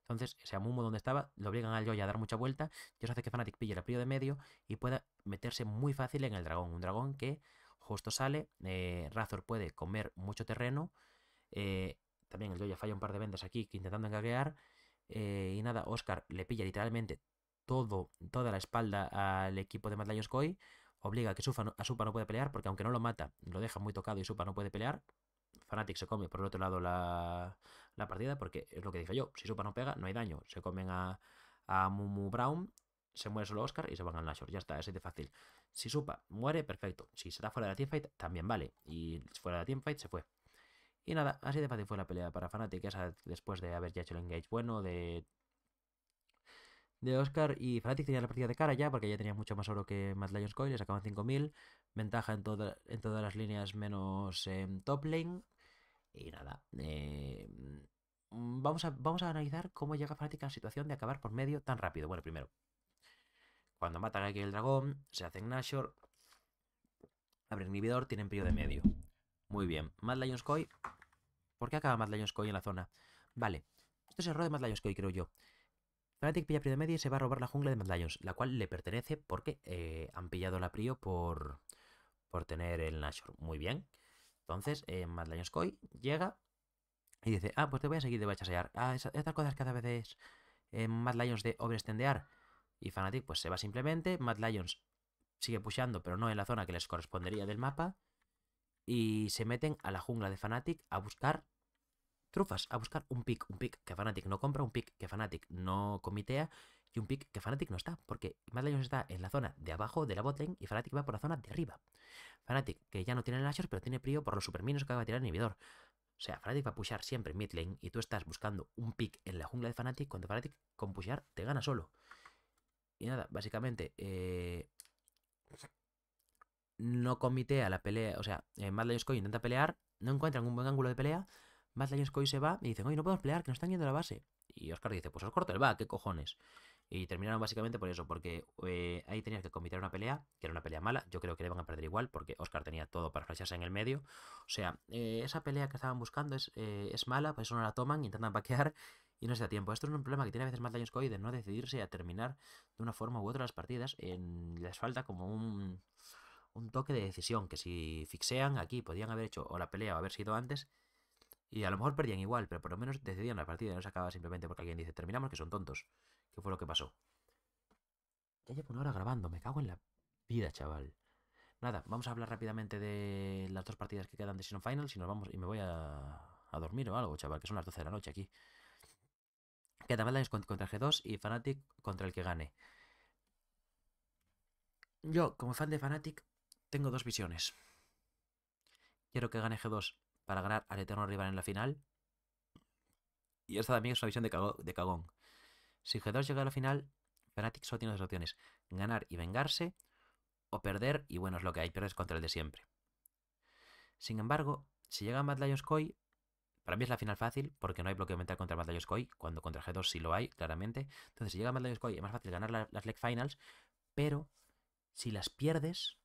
Speaker 1: Entonces, ese Amumu donde estaba, lo obligan al Joya a dar mucha vuelta, y eso hace que Fnatic pille el aprillo de medio y pueda meterse muy fácil en el dragón. Un dragón que justo sale, eh, Razor puede comer mucho terreno, eh, también el Joya falla un par de vendas aquí intentando engaguear, eh, y nada, Oscar le pilla literalmente todo, toda la espalda al equipo de Mad obliga a que Supa no, a Supa no puede pelear, porque aunque no lo mata, lo deja muy tocado y Supa no puede pelear, Fanatic se come por el otro lado la, partida, porque es lo que dije yo, si Supa no pega, no hay daño. Se comen a, a Mumu Brown, se muere solo Oscar y se van al Nashor. Ya está, así de fácil. Si Supa muere, perfecto. Si se da fuera de la teamfight, también vale. Y fuera de la teamfight, se fue. Y nada, así de fácil fue la pelea para Fnatic, después de haber ya hecho el engage bueno, de de Oscar y Fnatic tenía la partida de cara ya, porque ya tenía mucho más oro que Mad Lions les le acaban 5000, ventaja en, todas las líneas menos en top lane. Y nada, eh, vamos, a, vamos a analizar cómo llega Fnatic a la situación de acabar por medio tan rápido. Bueno, primero, cuando matan aquí el dragón, se hacen Nashor, abren inhibidor, tienen pío de medio. Muy bien, Mad Lions Coy ¿Por qué acaba Mad Lions Coy en la zona? Vale, esto es error de Mad Lions Coy creo yo. Fnatic pilla Prio de media y se va a robar la jungla de Mad Lions, la cual le pertenece porque eh, han pillado la Prio por, tener el Nashor. Muy bien. Entonces, eh, Mad Lions Koi llega y dice, ah, pues te voy a seguir, te voy a chasear. Ah, esas, estas cosas cada vez es... Eh, Mad Lions de overextendear. Y Fnatic pues se va simplemente, Mad Lions sigue pusheando, pero no en la zona que les correspondería del mapa. Y se meten a la jungla de Fnatic a buscar trufas a buscar un pick, un pick que Fnatic no compra, un pick que Fnatic no comitea y un pick que Fnatic no está, porque Mad Lions está en la zona de abajo de la botlane y Fnatic va por la zona de arriba. Fnatic que ya no tiene Nashor, pero tiene prio por los superminos que acaba de tirar el inhibidor. O sea, Fnatic va a pushar siempre en y tú estás buscando un pick en la jungla de Fnatic cuando Fnatic con pushar te gana solo. Y nada, básicamente eh, no comitea la pelea, o sea, eh, Mad Lions intenta pelear, no encuentran un buen ángulo de pelea Lions Coy se va y dicen, oye, no podemos pelear, que nos están yendo a la base. Y Oscar dice, pues os corto el va, qué cojones. Y terminaron básicamente por eso, porque eh, ahí tenías que comitar una pelea, que era una pelea mala, yo creo que le van a perder igual, porque Oscar tenía todo para flasharse en el medio. O sea, eh, esa pelea que estaban buscando es, eh, es mala, por pues eso no la toman, intentan paquear y no se da tiempo. Esto es un problema que tiene a veces Lions Coy de no decidirse a terminar de una forma u otra las partidas. les falta como un, un toque de decisión, que si fixean aquí, podían haber hecho o la pelea o haber sido antes y a lo mejor perdían igual, pero por lo menos decidían la partida y no se acaba simplemente porque alguien dice, terminamos que son tontos. ¿Qué fue lo que pasó? Ya llevo una hora grabando, me cago en la vida, chaval. Nada, vamos a hablar rápidamente de las dos partidas que quedan de Season Finals y nos vamos y me voy a, dormir o algo, chaval, que son las 12 de la noche aquí. Queda es contra G2 y Fnatic contra el que gane. Yo, como fan de Fnatic, tengo dos visiones. Quiero que gane G2 para ganar al eterno rival en la final. Y esta también es una visión de, cagón. Si G2 llega a la final, Fnatic solo tiene dos opciones: ganar y vengarse, o perder, y bueno, es lo que hay, pierdes contra el de siempre. Sin embargo, si llega a Mad Lions Koi, para mí es la final fácil, porque no hay bloqueo mental contra Mad Lions Koi, cuando contra G2 sí lo hay, claramente. Entonces, si llega a Mad Lions Koi, es más fácil ganar las Leg Finals, pero si las pierdes,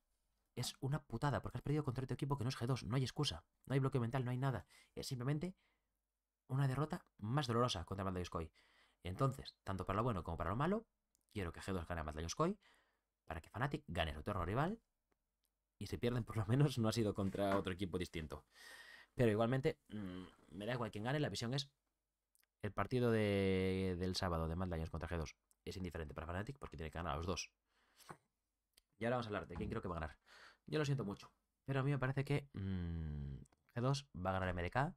Speaker 1: es una putada, porque has perdido contra tu equipo que no es G2, no hay excusa, no hay bloqueo mental, no hay nada. Es simplemente una derrota más dolorosa contra Madlayoscoy. Entonces, tanto para lo bueno como para lo malo, quiero que G2 gane a para que Fnatic gane el otro rival, y si pierden por lo menos no ha sido contra otro equipo distinto. Pero igualmente, mm, me da igual quien gane, la visión es el partido de, del sábado de Mad contra G2. Es indiferente para Fnatic porque tiene que ganar a los dos. Y ahora vamos a hablar de quién creo que va a ganar. Yo lo siento mucho. Pero a mí me parece que mm, G2 va a ganar MDK.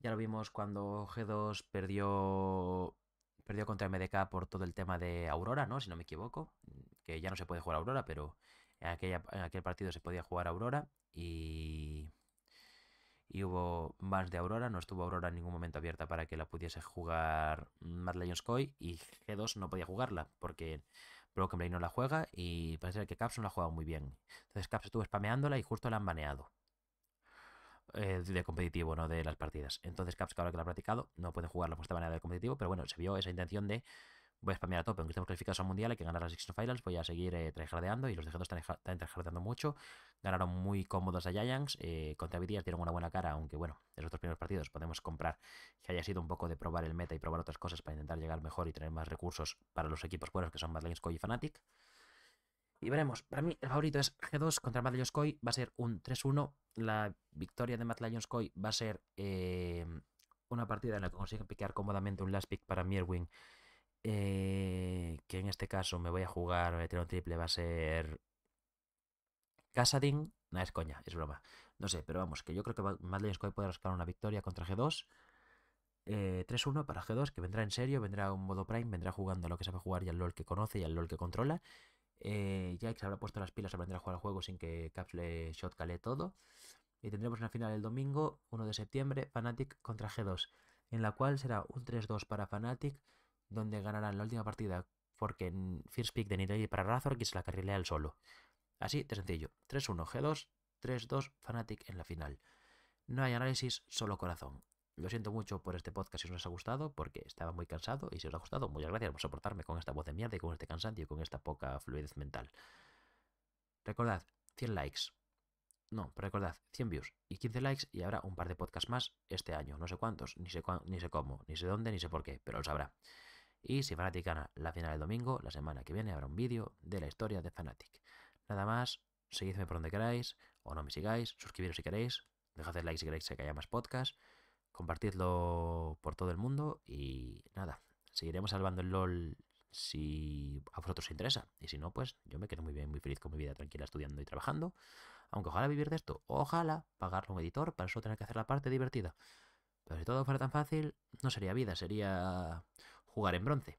Speaker 1: Ya lo vimos cuando G2 perdió, perdió contra MDK por todo el tema de Aurora, ¿no? Si no me equivoco. Mm, que ya no se puede jugar Aurora, pero en, en aquel partido se podía jugar Aurora. Y, y hubo más de Aurora. No estuvo Aurora en ningún momento abierta para que la pudiese jugar Mad Lions Y G2 no podía jugarla porque Broken no la juega y parece que Caps no la ha jugado muy bien. Entonces Caps estuvo spameándola y justo la han baneado. Eh, de competitivo, no de las partidas. Entonces Caps, que ahora que la ha practicado, no puede jugarla, pues esta manera de competitivo, pero bueno, se vio esa intención de voy a spamear a tope, aunque estemos clasificados al mundial, hay que ganar las Six Finals, voy a seguir eh, y los dejados están, están mucho. Ganaron muy cómodos a Giants, eh, contra Vidias dieron una buena cara, aunque bueno, en los otros primeros partidos podemos comprar que haya sido un poco de probar el meta y probar otras cosas para intentar llegar mejor y tener más recursos para los equipos buenos que son Mad Lions Koi y Fnatic. Y veremos, para mí el favorito es G2 contra Mad Lions Koi, va a ser un 3-1, la victoria de Mad Lions Koi va a ser... Eh, una partida en la que consiguen piquear cómodamente un last pick para Mirwin eh, que en este caso me voy a jugar, voy a un triple, va a ser Casadin. No, es coña, es broma. No sé, pero vamos, que yo creo que Madley Squad puede buscar una victoria contra G2. 3-1 eh, para G2, que vendrá en serio, vendrá un modo Prime, vendrá jugando a lo que sabe jugar y al LOL que conoce y al LOL que controla. que eh, Jax habrá puesto las pilas, aprender a jugar al juego sin que Caps le shotcale todo. Y tendremos una final el domingo, 1 de septiembre, Fnatic contra G2, en la cual será un 3-2 para Fnatic, donde ganarán la última partida porque en First Pick de Nidalee para que se la carrilea al solo. Así de sencillo. 3-1 G2, 3-2 Fnatic en la final. No hay análisis, solo corazón. Lo siento mucho por este podcast si os ha gustado, porque estaba muy cansado. Y si os ha gustado, muchas gracias por soportarme con esta voz de mierda y con este cansancio y con esta poca fluidez mental. Recordad, 100 likes. No, pero recordad, 100 views y 15 likes y habrá un par de podcasts más este año. No sé cuántos, ni sé, ni sé cómo, ni sé dónde, ni sé por qué, pero lo sabrá. Y si Fnatic gana la final del domingo, la semana que viene habrá un vídeo de la historia de Fnatic. Nada más, seguidme por donde queráis, o no me sigáis, suscribiros si queréis, dejad el like si queréis que haya más podcasts, compartidlo por todo el mundo y nada, seguiremos salvando el LOL si a vosotros os interesa. Y si no, pues yo me quedo muy bien, muy feliz con mi vida tranquila estudiando y trabajando. Aunque ojalá vivir de esto, ojalá pagarle un editor para eso tener que hacer la parte divertida. Pero si todo fuera tan fácil, no sería vida, sería jugar en bronce.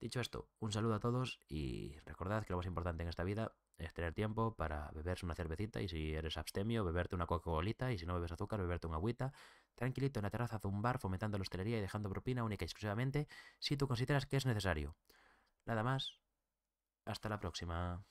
Speaker 1: Dicho esto, un saludo a todos y recordad que lo más importante en esta vida es tener tiempo para beberse una cervecita y si eres abstemio, beberte una coca cola y si no bebes azúcar, beberte una agüita. Tranquilito en la terraza de un bar fomentando la hostelería y dejando propina única y exclusivamente si tú consideras que es necesario. Nada más. Hasta la próxima.